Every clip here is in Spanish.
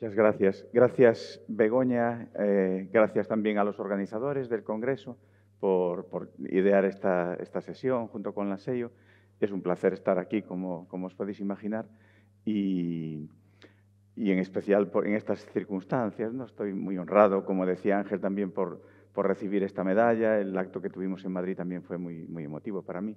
Muchas gracias. Gracias, Begoña. Eh, gracias también a los organizadores del Congreso por, idear esta, sesión junto con la sello. Es un placer estar aquí, como, os podéis imaginar, y, en especial en estas circunstancias. ¿no? Estoy muy honrado, como decía Ángel, también por, recibir esta medalla. El acto que tuvimos en Madrid también fue muy, muy emotivo para mí.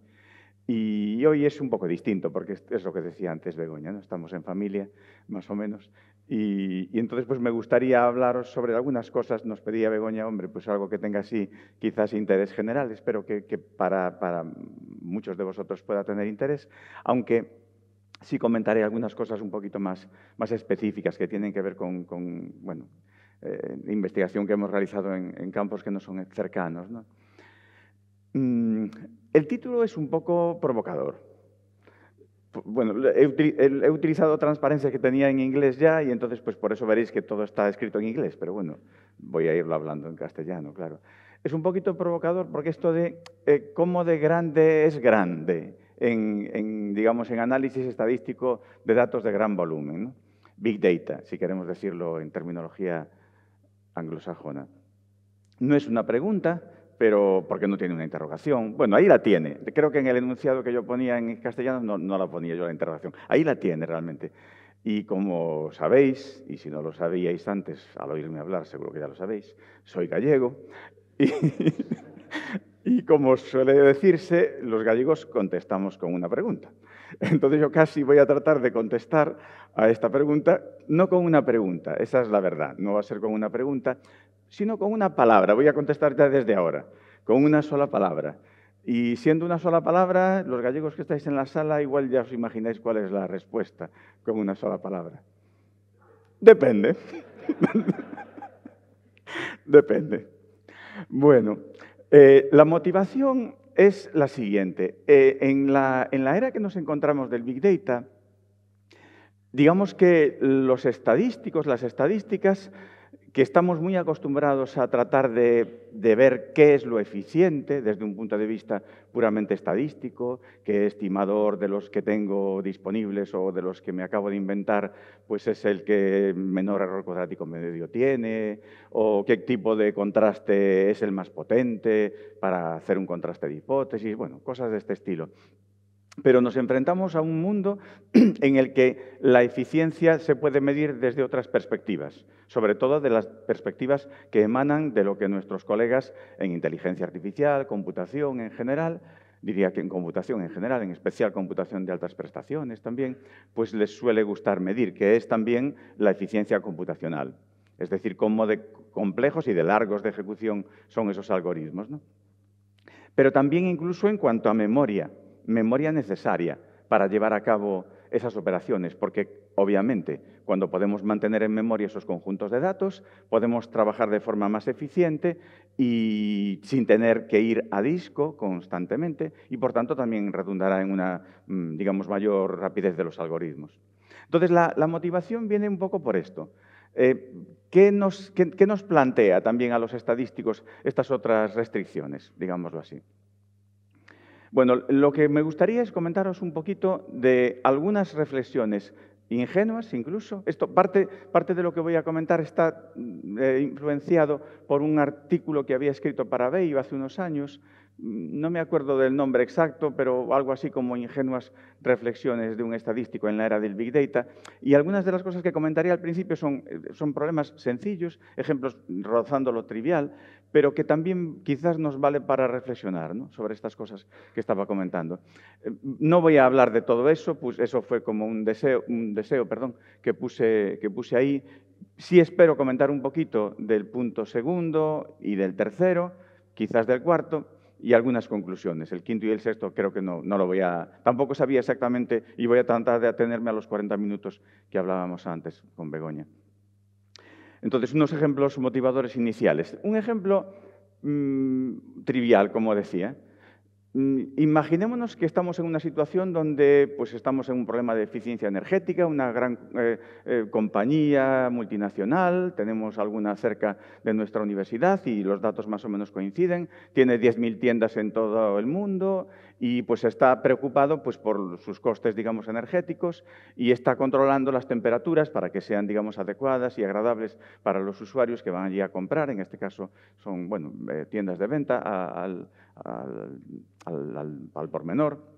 Y hoy es un poco distinto, porque es lo que decía antes Begoña, ¿no? estamos en familia, más o menos, y, entonces pues me gustaría hablaros sobre algunas cosas, nos pedía Begoña, hombre, pues algo que tenga así quizás interés general, espero que, para, muchos de vosotros pueda tener interés, aunque sí comentaré algunas cosas un poquito más, específicas que tienen que ver con, con bueno, eh, investigación que hemos realizado en, campos que no son cercanos. Mm, el título es un poco provocador, bueno, he, utilizado transparencia que tenía en inglés ya y entonces pues por eso veréis que todo está escrito en inglés, pero bueno, voy a irlo hablando en castellano, claro. Es un poquito provocador porque esto de eh, cómo de grande es grande en, digamos, en análisis estadístico de datos de gran volumen, Big Data, si queremos decirlo en terminología anglosajona. No es una pregunta, pero porque no tiene una interrogación. Bueno, ahí la tiene. Creo que en el enunciado que yo ponía en castellano no, no, la ponía yo la interrogación. Ahí la tiene realmente. Y como sabéis, y si no lo sabíais antes, al oírme hablar seguro que ya lo sabéis, soy gallego. Y, y como suele decirse, los gallegos contestamos con una pregunta. Entonces yo casi voy a tratar de contestar a esta pregunta, no con una pregunta, esa es la verdad, no va a ser con una pregunta, sino con una palabra. Voy a contestar ya desde ahora, con una sola palabra. Y siendo una sola palabra, los gallegos que estáis en la sala igual ya os imagináis cuál es la respuesta con una sola palabra. Depende. Depende. Bueno, eh, la motivación es la siguiente. Eh, en, la, en la era que nos encontramos del Big Data, digamos que los estadísticos, las estadísticas, que estamos muy acostumbrados a tratar de, ver qué es lo eficiente desde un punto de vista puramente estadístico, qué estimador de los que tengo disponibles o de los que me acabo de inventar, pues es el que menor error cuadrático medio tiene, o qué tipo de contraste es el más potente para hacer un contraste de hipótesis, bueno, cosas de este estilo. Pero nos enfrentamos a un mundo en el que la eficiencia se puede medir desde otras perspectivas, sobre todo de las perspectivas que emanan de lo que nuestros colegas en inteligencia artificial, computación en general, diría que en computación en general, en especial computación de altas prestaciones también, pues les suele gustar medir, que es también la eficiencia computacional. Es decir, cómo de complejos y de largos de ejecución son esos algoritmos. ¿no? Pero también incluso en cuanto a memoria memoria necesaria para llevar a cabo esas operaciones, porque obviamente cuando podemos mantener en memoria esos conjuntos de datos, podemos trabajar de forma más eficiente y sin tener que ir a disco constantemente y por tanto también redundará en una, mm, digamos, mayor rapidez de los algoritmos. Entonces la, motivación viene un poco por esto. Eh, ¿qué, ¿Qué nos plantea también a los estadísticos estas otras restricciones, digámoslo así? Bueno, lo que me gustaría es comentaros un poquito de algunas reflexiones ingenuas incluso. Esto, parte, parte de lo que voy a comentar está mm, eh, influenciado por un artículo que había escrito para Bello hace unos años. Mm, no me acuerdo del nombre exacto, pero algo así como ingenuas reflexiones de un estadístico en la era del Big Data. Y algunas de las cosas que comentaría al principio son, eh, son problemas sencillos, ejemplos rozando lo trivial, pero que también quizás nos vale para reflexionar sobre estas cosas que estaba comentando. Eh, no voy a hablar de todo eso, pues eso fue como un deseo, un deseo perdón, que, puse, que puse ahí. Sí espero comentar un poquito del punto segundo y del tercero, quizás del cuarto, y algunas conclusiones. El quinto y el sexto creo que no, no lo voy a... Tampoco sabía exactamente y voy a tratar de atenerme a los 40 minutos que hablábamos antes con Begoña. Entonces, unos ejemplos motivadores iniciales. Un ejemplo mm, trivial, como decía. Mm, imaginémonos que estamos en una situación donde pues, estamos en un problema de eficiencia energética, una gran eh, eh, compañía multinacional, tenemos alguna cerca de nuestra universidad y los datos más o menos coinciden, tiene 10.000 tiendas en todo el mundo y pues está preocupado pues, por sus costes digamos, energéticos y está controlando las temperaturas para que sean digamos, adecuadas y agradables para los usuarios que van allí a comprar. En este caso son bueno, eh, tiendas de venta al, por menor. al pormenor.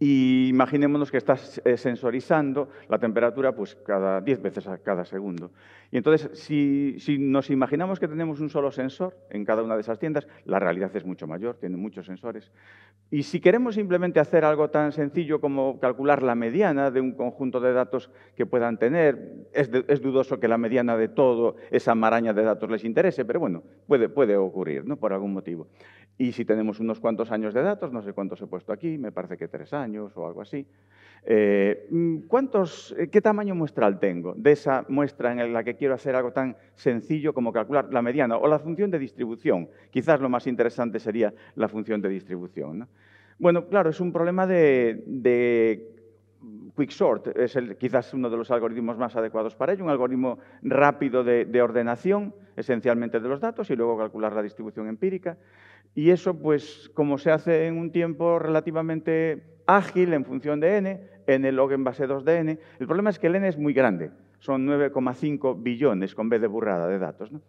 Y imaginémonos que estás eh, sensorizando la temperatura pues, cada 10 veces a cada segundo. Y entonces, si, nos imaginamos que tenemos un solo sensor en cada una de esas tiendas, la realidad es mucho mayor, tiene muchos sensores. Y si queremos simplemente hacer algo tan sencillo como calcular la mediana de un conjunto de datos que puedan tener, es, dudoso que la mediana de todo esa maraña de datos les interese, pero bueno, puede, puede ocurrir ¿no? por algún motivo. Y si tenemos unos cuantos años de datos, no sé cuántos he puesto aquí, me parece que tres años o algo así, eh, mm, eh, ¿qué tamaño muestral tengo de esa muestra en la que quiero hacer algo tan sencillo como calcular la mediana o la función de distribución? Quizás lo más interesante sería la función de distribución. Bueno, claro, es un problema de, de Quicksort es quizás uno de los algoritmos más adecuados para ello, un algoritmo rápido de, de, ordenación, esencialmente de los datos, y luego calcular la distribución empírica. Y eso, pues, como se hace en un tiempo relativamente ágil en función de n, n log en base 2 de n, el problema es que el n es muy grande, son 9,5 billones con B de burrada de datos. ¿no?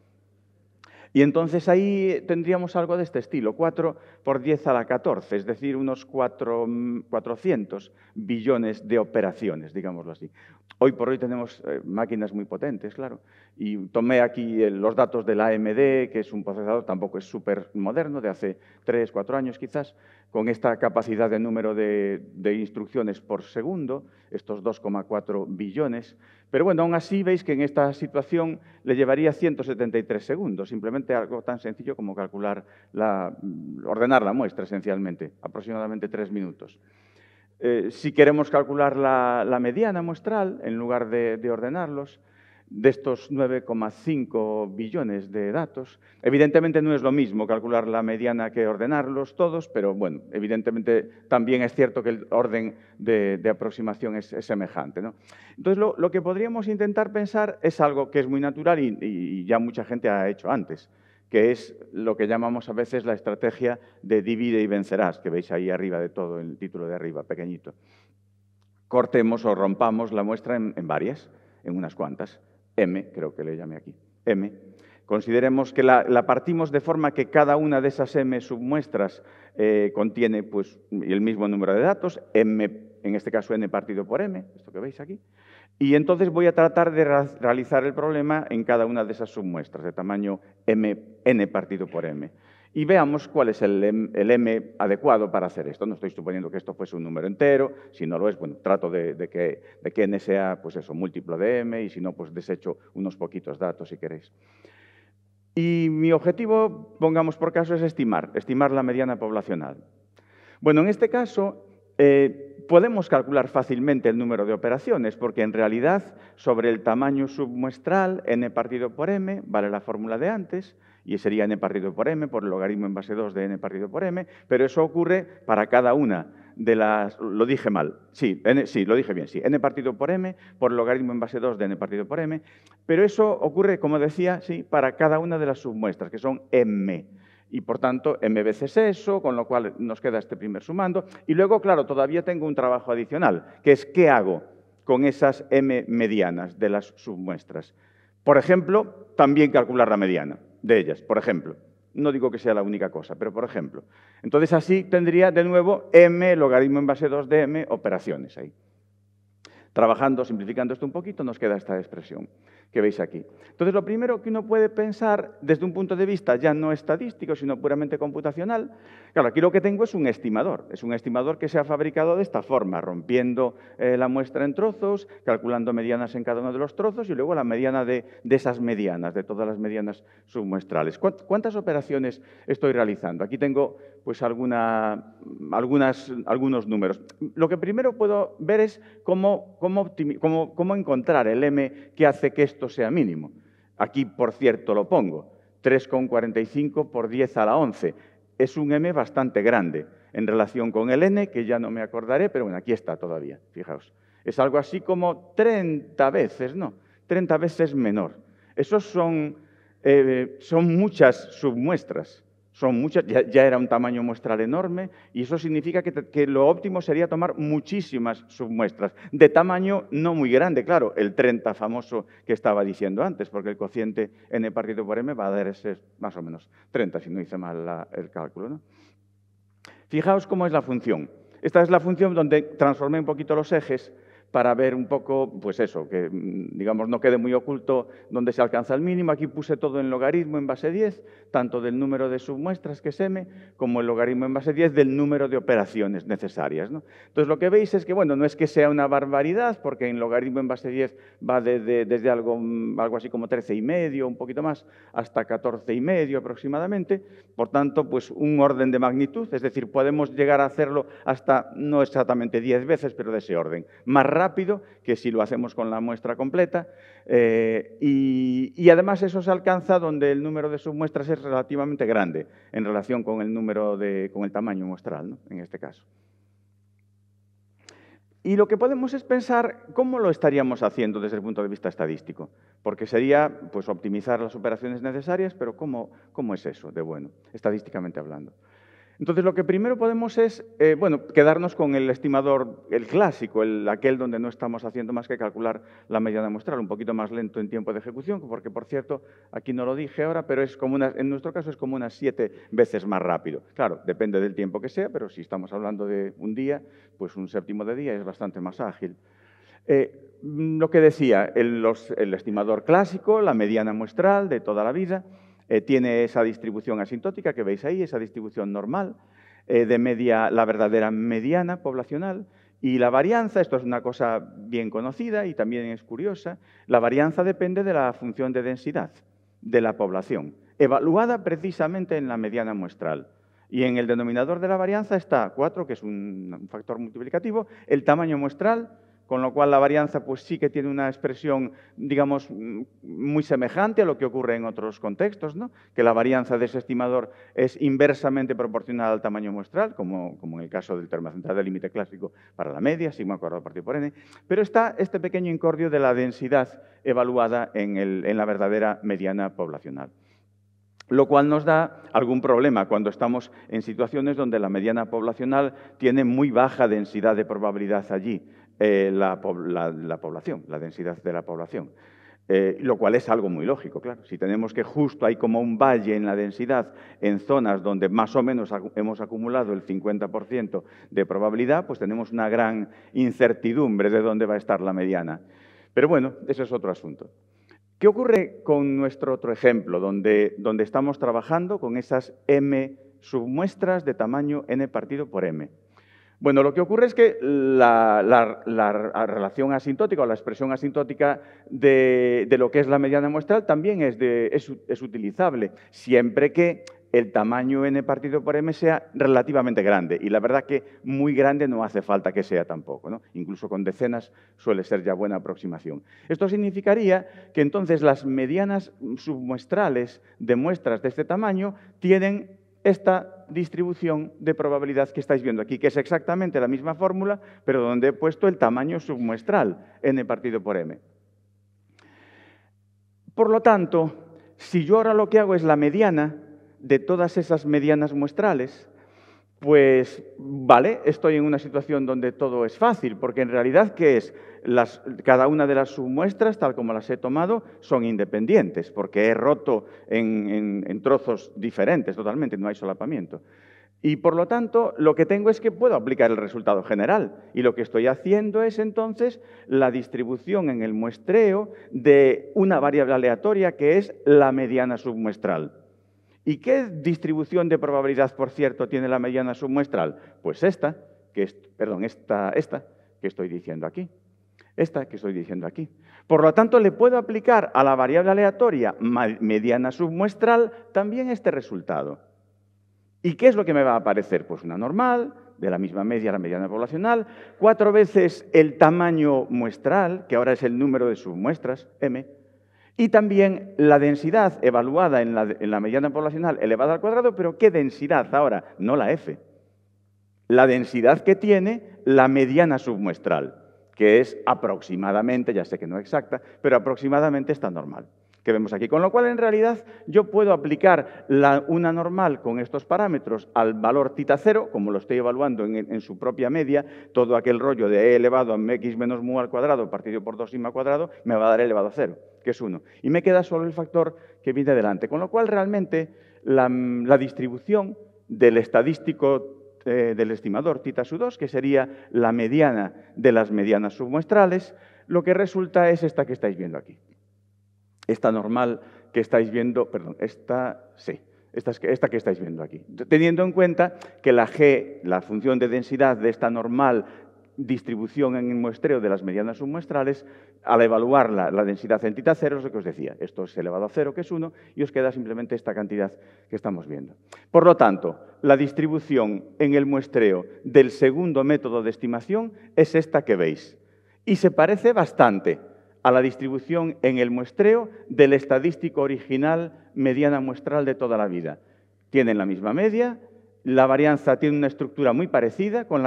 Y entonces ahí tendríamos algo de este estilo, 4 por 10 a la 14, es decir, unos 4, 400 billones de operaciones, digámoslo así. Hoy por hoy tenemos eh, máquinas muy potentes, claro, y tomé aquí eh, los datos de la AMD, que es un procesador, tampoco es súper moderno, de hace 3, 4 años quizás, con esta capacidad de número de, instrucciones por segundo, estos 2,4 billones. Pero bueno, aún así veis que en esta situación le llevaría 173 segundos, simplemente algo tan sencillo como calcular la, ordenar la muestra esencialmente, aproximadamente tres minutos. Eh, si queremos calcular la, mediana muestral, en lugar de ordenarlos, de estos 9,5 billones de datos. Evidentemente no es lo mismo calcular la mediana que ordenarlos todos, pero bueno, evidentemente también es cierto que el orden de, aproximación es, semejante. ¿no? Entonces, lo, que podríamos intentar pensar es algo que es muy natural y, ya mucha gente ha hecho antes, que es lo que llamamos a veces la estrategia de divide y vencerás, que veis ahí arriba de todo, el título de arriba, pequeñito. Cortemos o rompamos la muestra en varias, en unas cuantas. M, creo que le llame aquí, M, consideremos que la, partimos de forma que cada una de esas M submuestras eh, contiene pues, el mismo número de datos, M, en este caso N partido por M, esto que veis aquí, y entonces voy a tratar de realizar el problema en cada una de esas submuestras de tamaño M, N partido por M y veamos cuál es el M, adecuado para hacer esto. No estoy suponiendo que esto fuese un número entero, si no lo es, bueno, trato de, que, de n sea, pues eso, múltiplo de m, y si no, pues desecho unos poquitos datos, si queréis. Y mi objetivo, pongamos por caso, es estimar, estimar la mediana poblacional. Bueno, en este caso, eh, podemos calcular fácilmente el número de operaciones, porque en realidad, sobre el tamaño submuestral, n partido por m, vale la fórmula de antes, y sería n partido por m por el logaritmo en base 2 de n partido por m, pero eso ocurre para cada una de las... Lo dije mal, sí, sí, lo dije bien, sí, n partido por m por logaritmo en base 2 de n partido por m, pero eso ocurre, como decía, sí, para cada una de las submuestras, que son m y por tanto m veces eso, con lo cual nos queda este primer sumando. Y luego, claro, todavía tengo un trabajo adicional, que es qué hago con esas m medianas de las submuestras. Por ejemplo, también calcular la mediana de ellas, por ejemplo. No digo que sea la única cosa, pero por ejemplo. Entonces así tendría de nuevo m logaritmo en base 2 de m operaciones ahí. Trabajando, simplificando esto un poquito, nos queda esta expresión que veis aquí. Entonces, lo primero que uno puede pensar desde un punto de vista ya no estadístico, sino puramente computacional, claro, aquí lo que tengo es un estimador, es un estimador que se ha fabricado de esta forma, rompiendo eh, la muestra en trozos, calculando medianas en cada uno de los trozos y luego la mediana de, esas medianas, de todas las medianas submuestrales. ¿Cuántas operaciones estoy realizando? Aquí tengo pues algunas, algunos números. Lo que primero puedo ver es cómo, cómo, encontrar el M que hace que sea mínimo. Aquí, por cierto, lo pongo. 3,45 por 10 a la 11. Es un m bastante grande en relación con el n, que ya no me acordaré, pero bueno, aquí está todavía, fijaos. Es algo así como 30 veces, ¿no? 30 veces menor. Esos son, eh, son muchas submuestras. Son muchas, ya, era un tamaño muestral enorme y eso significa que, lo óptimo sería tomar muchísimas submuestras, de tamaño no muy grande, claro, el 30 famoso que estaba diciendo antes, porque el cociente n partido por m va a dar ese más o menos 30, si no hice mal el cálculo. Fijaos cómo es la función. Esta es la función donde transformé un poquito los ejes para ver un poco, pues eso, que mm, digamos no quede muy oculto dónde se alcanza el mínimo. Aquí puse todo en logaritmo en base 10, tanto del número de submuestras que me como el logaritmo en base 10 del número de operaciones necesarias. Entonces lo que veis es que, bueno, no es que sea una barbaridad, porque en logaritmo en base 10 va desde, mm, algo, así como 13 y medio, un poquito más, hasta 14 y medio aproximadamente. Por tanto, pues un orden de magnitud, es decir, podemos llegar a hacerlo hasta, no exactamente 10 veces, pero de ese orden. Más rápido que si lo hacemos con la muestra completa. Eh, y, además eso se alcanza donde el número de submuestras es relativamente grande en relación con el, número de, con el tamaño muestral, en este caso. Y lo que podemos es pensar cómo lo estaríamos haciendo desde el punto de vista estadístico, porque sería pues, optimizar las operaciones necesarias, pero ¿cómo, cómo es eso de bueno, estadísticamente hablando? Entonces, lo que primero podemos es, eh, bueno, quedarnos con el estimador, el clásico, el, aquel donde no estamos haciendo más que calcular la mediana muestral, un poquito más lento en tiempo de ejecución, porque, por cierto, aquí no lo dije ahora, pero es como en nuestro caso es como unas siete veces más rápido. Claro, depende del tiempo que sea, pero si estamos hablando de un día, pues un séptimo de día es bastante más ágil. Eh, lo que decía, el, el estimador clásico, la mediana muestral de toda la vida, eh, tiene esa distribución asintótica que veis ahí, esa distribución normal, eh, de media, la verdadera mediana poblacional, y la varianza, esto es una cosa bien conocida y también es curiosa, la varianza depende de la función de densidad de la población, evaluada precisamente en la mediana muestral. Y en el denominador de la varianza está 4, que es un factor multiplicativo, el tamaño muestral, con lo cual la varianza pues sí que tiene una expresión, digamos, mm, muy semejante a lo que ocurre en otros contextos, ¿no? que la varianza de ese estimador es inversamente proporcional al tamaño muestral, como, en el caso del termo central del límite clásico para la media, sigma cuadrado partido por n, pero está este pequeño incordio de la densidad evaluada en la verdadera mediana poblacional lo cual nos da algún problema cuando estamos en situaciones donde la mediana poblacional tiene muy baja densidad de probabilidad allí. Eh, la, población, la densidad de la población. Eh, lo cual es algo muy lógico, claro. Si tenemos que justo hay como un valle en la densidad en zonas donde más o menos hemos acumulado el 50% de probabilidad, pues tenemos una gran incertidumbre de dónde va a estar la mediana. Pero bueno, ese es otro asunto. ¿Qué ocurre con nuestro otro ejemplo, donde, donde estamos trabajando con esas m submuestras de tamaño n partido por m? Bueno, lo que ocurre es que la, relación asintótica o la expresión asintótica de, lo que es la mediana muestral también es, de, es, utilizable, siempre que el tamaño n partido por m sea relativamente grande. Y la verdad que muy grande no hace falta que sea tampoco. Incluso con decenas suele ser ya buena aproximación. Esto significaría que entonces las medianas submuestrales de muestras de este tamaño tienen esta distribución de probabilidad que estáis viendo aquí, que es exactamente la misma fórmula, pero donde he puesto el tamaño submuestral n partido por m. Por lo tanto, si yo ahora lo que hago es la mediana de todas esas medianas muestrales, pues vale, estoy en una situación donde todo es fácil, porque en realidad, ¿qué es? cada una de las submuestras, tal como las he tomado, son independientes, porque he roto en trozos diferentes totalmente, no hay solapamiento. Y por lo tanto, lo que tengo es que puedo aplicar el resultado general. Y lo que estoy haciendo es entonces la distribución en el muestreo de una variable aleatoria que es la mediana submuestral. ¿Y qué distribución de probabilidad, por cierto, tiene la mediana submuestral? Pues esta, que es, perdón, esta, esta que estoy diciendo aquí. Esta que estoy diciendo aquí. Por lo tanto, le puedo aplicar a la variable aleatoria mediana submuestral también este resultado. ¿Y qué es lo que me va a aparecer? Pues una normal, de la misma media a la mediana poblacional, cuatro veces el tamaño muestral, que ahora es el número de submuestras, m, y también la densidad evaluada en la, mediana poblacional elevada al cuadrado, pero ¿qué densidad ahora? No la F. La densidad que tiene la mediana submuestral, que es aproximadamente, ya sé que no exacta, pero aproximadamente está normal que vemos aquí. Con lo cual, en realidad, yo puedo aplicar la, una normal con estos parámetros al valor tita cero, como lo estoy evaluando en, su propia media, todo aquel rollo de e elevado a x menos mu al cuadrado partido por 2 sigma al cuadrado, me va a dar elevado a cero, que es 1. Y me queda solo el factor que viene delante. Con lo cual, realmente, la, distribución del estadístico eh, del estimador tita su 2, que sería la mediana de las medianas submuestrales, lo que resulta es esta que estáis viendo aquí esta normal que estáis viendo, perdón, esta sí, esta, esta, que estáis viendo aquí. Teniendo en cuenta que la G, la función de densidad de esta normal distribución en el muestreo de las medianas submuestrales, al evaluarla la, densidad entidad cero, es lo que os decía, esto es elevado a cero, que es 1, y os queda simplemente esta cantidad que estamos viendo. Por lo tanto, la distribución en el muestreo del segundo método de estimación es esta que veis, y se parece bastante a la distribución en el muestreo del estadístico original mediana muestral de toda la vida. Tienen la misma media, la varianza tiene una estructura muy parecida con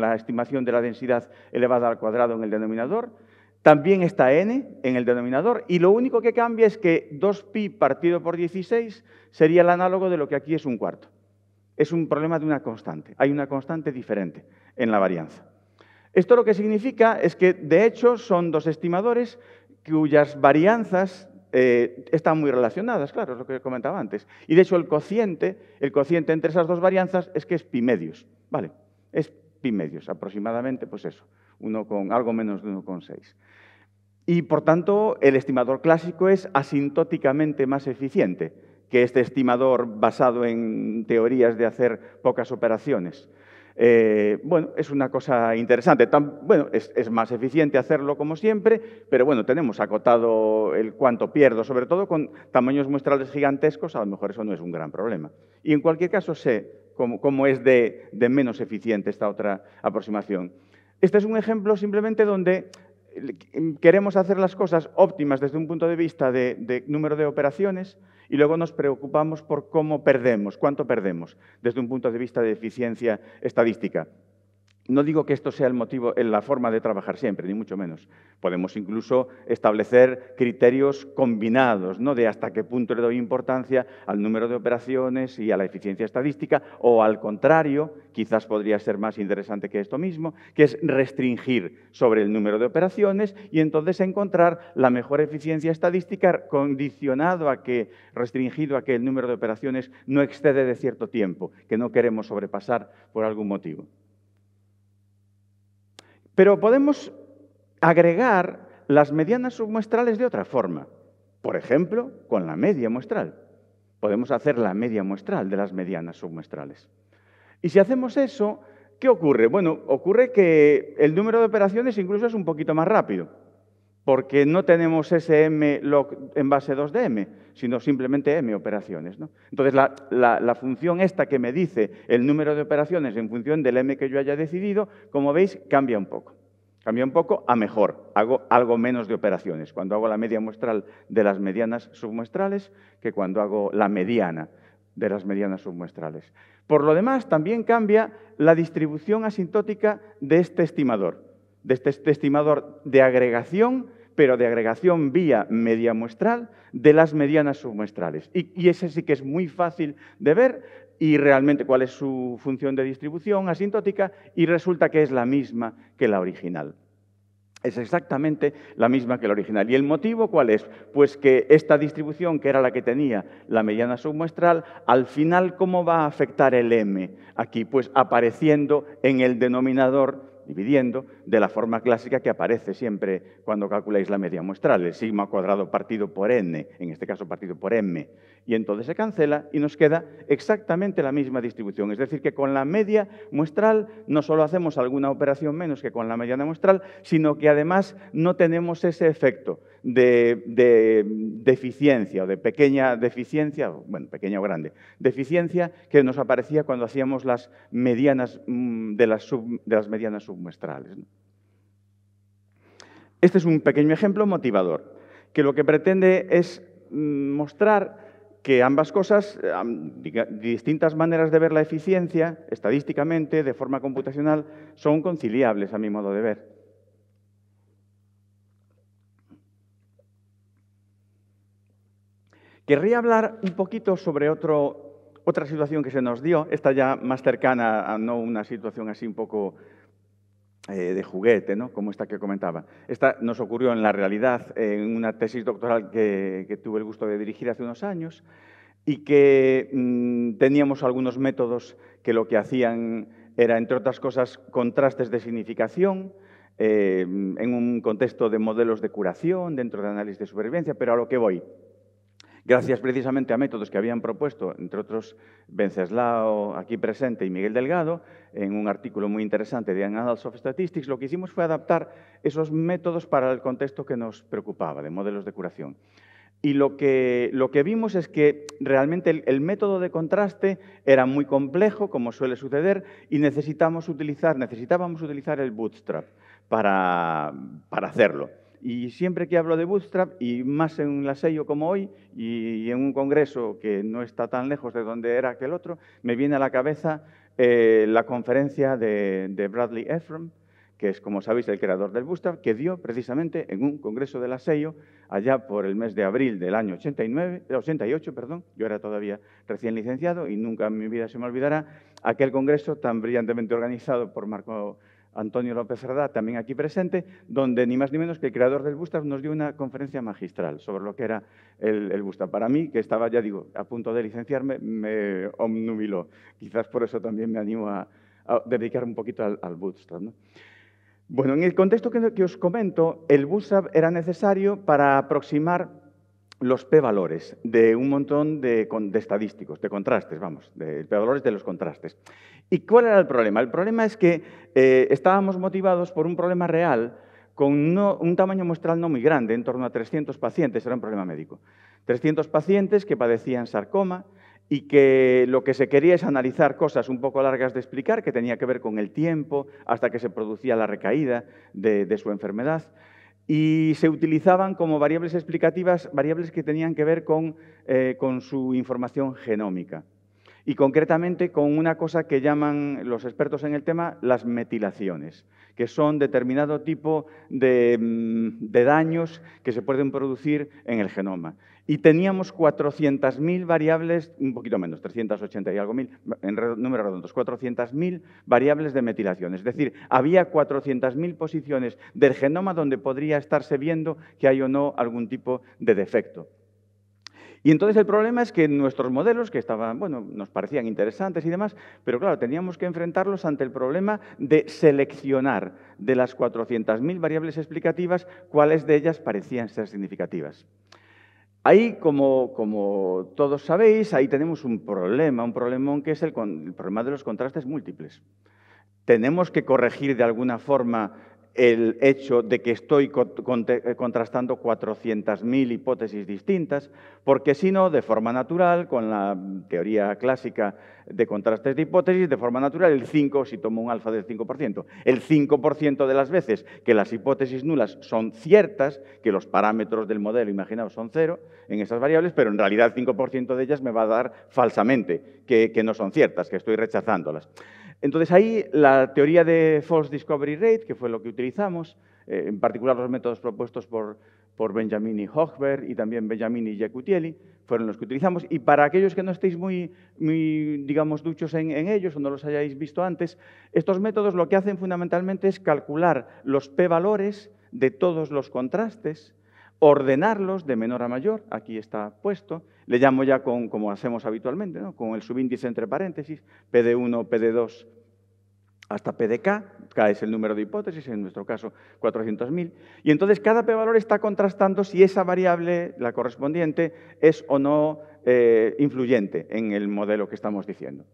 la, estimación de la densidad elevada al cuadrado en el denominador, también está n en el denominador y lo único que cambia es que 2pi partido por 16 sería el análogo de lo que aquí es un cuarto. Es un problema de una constante, hay una constante diferente en la varianza. Esto lo que significa es que, de hecho, son dos estimadores cuyas varianzas eh, están muy relacionadas, claro, es lo que comentaba antes. Y de hecho, el cociente, el cociente entre esas dos varianzas es que es pi medios, ¿vale? Es pi medios, aproximadamente, pues eso, uno con, algo menos de 1,6. Y por tanto, el estimador clásico es asintóticamente más eficiente que este estimador basado en teorías de hacer pocas operaciones. Eh, bueno, es una cosa interesante. bueno, es, más eficiente hacerlo como siempre, pero bueno, tenemos acotado el cuánto pierdo, sobre todo con tamaños muestrales gigantescos, a lo mejor eso no es un gran problema. Y en cualquier caso sé cómo, es de, menos eficiente esta otra aproximación. Este es un ejemplo simplemente donde eh, queremos hacer las cosas óptimas desde un punto de vista de número de operaciones, y luego nos preocupamos por cómo perdemos, cuánto perdemos desde un punto de vista de eficiencia estadística. No digo que esto sea el motivo, eh, la forma de trabajar siempre, ni mucho menos. Podemos incluso establecer criterios combinados, ¿no? De hasta qué punto le doy importancia al número de operaciones y a la eficiencia estadística, o al contrario, quizás podría ser más interesante que esto mismo, que es restringir sobre el número de operaciones y entonces encontrar la mejor eficiencia estadística condicionado a que, restringido a que el número de operaciones no excede de cierto tiempo, que no queremos sobrepasar por algún motivo. Pero podemos agregar las medianas submuestrales de otra forma. Por ejemplo, con la media muestral. Podemos hacer la media muestral de las medianas submuestrales. Y si hacemos eso, ¿qué ocurre? Bueno, ocurre que el número de operaciones incluso es un poquito más rápido porque no tenemos ese M en base 2 de M, sino simplemente M operaciones. Entonces, la, la, función esta que me dice el número de operaciones en función del M que yo haya decidido, como veis, cambia un poco. Cambia un poco a mejor, hago algo menos de operaciones cuando hago la media muestral de las medianas submuestrales que cuando hago la mediana de las medianas submuestrales. Por lo demás, también cambia la distribución asintótica de este estimador de este, este estimador de agregación, pero de agregación vía media muestral de las medianas submuestrales. Y, y ese sí que es muy fácil de ver y realmente cuál es su función de distribución asintótica y resulta que es la misma que la original. Es exactamente la misma que la original. ¿Y el motivo cuál es? Pues que esta distribución, que era la que tenía la mediana submuestral, al final, ¿cómo va a afectar el M? Aquí, pues apareciendo en el denominador dividiendo, de la forma clásica que aparece siempre cuando calculáis la media muestral, el sigma cuadrado partido por n, en este caso partido por m. Y entonces se cancela y nos queda exactamente la misma distribución. Es decir, que con la media muestral no solo hacemos alguna operación menos que con la mediana muestral, sino que además no tenemos ese efecto de, deficiencia o de pequeña deficiencia, bueno, pequeña o grande, deficiencia que nos aparecía cuando hacíamos las medianas mm, de las, de las medianas sub muestrales. Este es un pequeño ejemplo motivador, que lo que pretende es mm, mostrar que ambas cosas, distintas maneras de ver la eficiencia, estadísticamente, de forma computacional, son conciliables a mi modo de ver. Querría hablar un poquito sobre otro, otra situación que se nos dio, esta ya más cercana a no una situación así un poco eh, de juguete, ¿no? como esta que comentaba. Esta nos ocurrió en la realidad en una tesis doctoral que, tuve el gusto de dirigir hace unos años y que mm, teníamos algunos métodos que lo que hacían era, entre otras cosas, contrastes de significación eh, en un contexto de modelos de curación, dentro de análisis de supervivencia, pero a lo que voy gracias precisamente a métodos que habían propuesto, entre otros Venceslao, aquí presente, y Miguel Delgado, en un artículo muy interesante de Annals of Statistics, lo que hicimos fue adaptar esos métodos para el contexto que nos preocupaba, de modelos de curación. Y lo que, vimos es que realmente el, método de contraste era muy complejo, como suele suceder, y necesitábamos utilizar el bootstrap para hacerlo. Y siempre que hablo de Bootstrap, y más en un sello como hoy, y en un congreso que no está tan lejos de donde era aquel otro, me viene a la cabeza eh, la conferencia de, Bradley Ephraim, que es, como sabéis, el creador del Bootstrap, que dio precisamente en un congreso del sello allá por el mes de abril del año 89, 88, eh, perdón, yo era todavía recién licenciado y nunca en mi vida se me olvidará aquel congreso tan brillantemente organizado por Marco Antonio López Cerdá, también aquí presente, donde ni más ni menos que el creador del Busta nos dio una conferencia magistral sobre lo que era el, el Para mí, que estaba, ya digo, a punto de licenciarme, me omnubiló. Quizás por eso también me animo a, dedicar un poquito al, al Bueno, en el contexto que, que os comento, el Bootstrap era necesario para aproximar los p-valores de un montón de, estadísticos, de contrastes, vamos, de p-valores de los contrastes. ¿Y cuál era el problema? El problema es que eh, estábamos motivados por un problema real con un tamaño muestral no muy grande, en torno a 300 pacientes, era un problema médico. 300 pacientes que padecían sarcoma y que lo que se quería es analizar cosas un poco largas de explicar, que tenía que ver con el tiempo hasta que se producía la recaída de su enfermedad y se utilizaban como variables explicativas variables que tenían que ver eh, con, su información genómica y concretamente con una cosa que llaman los expertos en el tema las metilaciones, que son determinado tipo de mm, daños que se pueden producir en el genoma y teníamos 400.000 variables, un poquito menos, 380 y algo mil, en números redondos, 400.000 variables de metilación. Es decir, había 400.000 posiciones del genoma donde podría estarse viendo que hay o no algún tipo de defecto. Y entonces el problema es que nuestros modelos, que estaban, bueno, nos parecían interesantes y demás, pero claro, teníamos que enfrentarlos ante el problema de seleccionar de las 400.000 variables explicativas cuáles de ellas parecían ser significativas. Ahí, como, como, todos sabéis, ahí tenemos un problema, un problemón que es el, problema de los contrastes múltiples. Tenemos que corregir de alguna forma el hecho de que estoy eh, contrastando 400.000 hipótesis distintas, porque si no, de forma natural, con la teoría clásica de contrastes de hipótesis, de forma natural, el 5, si tomo un alfa del 5%, el 5% de las veces que las hipótesis nulas son ciertas, que los parámetros del modelo, imaginado son cero en esas variables, pero en realidad el 5% de ellas me va a dar falsamente que no son ciertas, que estoy rechazándolas. Entonces ahí la teoría de false discovery rate, que fue lo que utilizamos, eh, en particular los métodos propuestos por, Benjamin y e. Hochberg y también Benjamin y e. Jacutieli, fueron los que utilizamos. Y para aquellos que no estéis muy, digamos, duchos en, en, ellos o no los hayáis visto antes, estos métodos lo que hacen fundamentalmente es calcular los p-valores de todos los contrastes, ordenarlos de menor a mayor, aquí está puesto, le llamo ya con, como hacemos habitualmente, con el subíndice entre paréntesis, PD1, PD2 hasta PDK, K es el número de hipótesis, en nuestro caso 400.000, y entonces cada p-valor está contrastando si esa variable, la correspondiente, es o no eh, influyente en el modelo que estamos diciendo.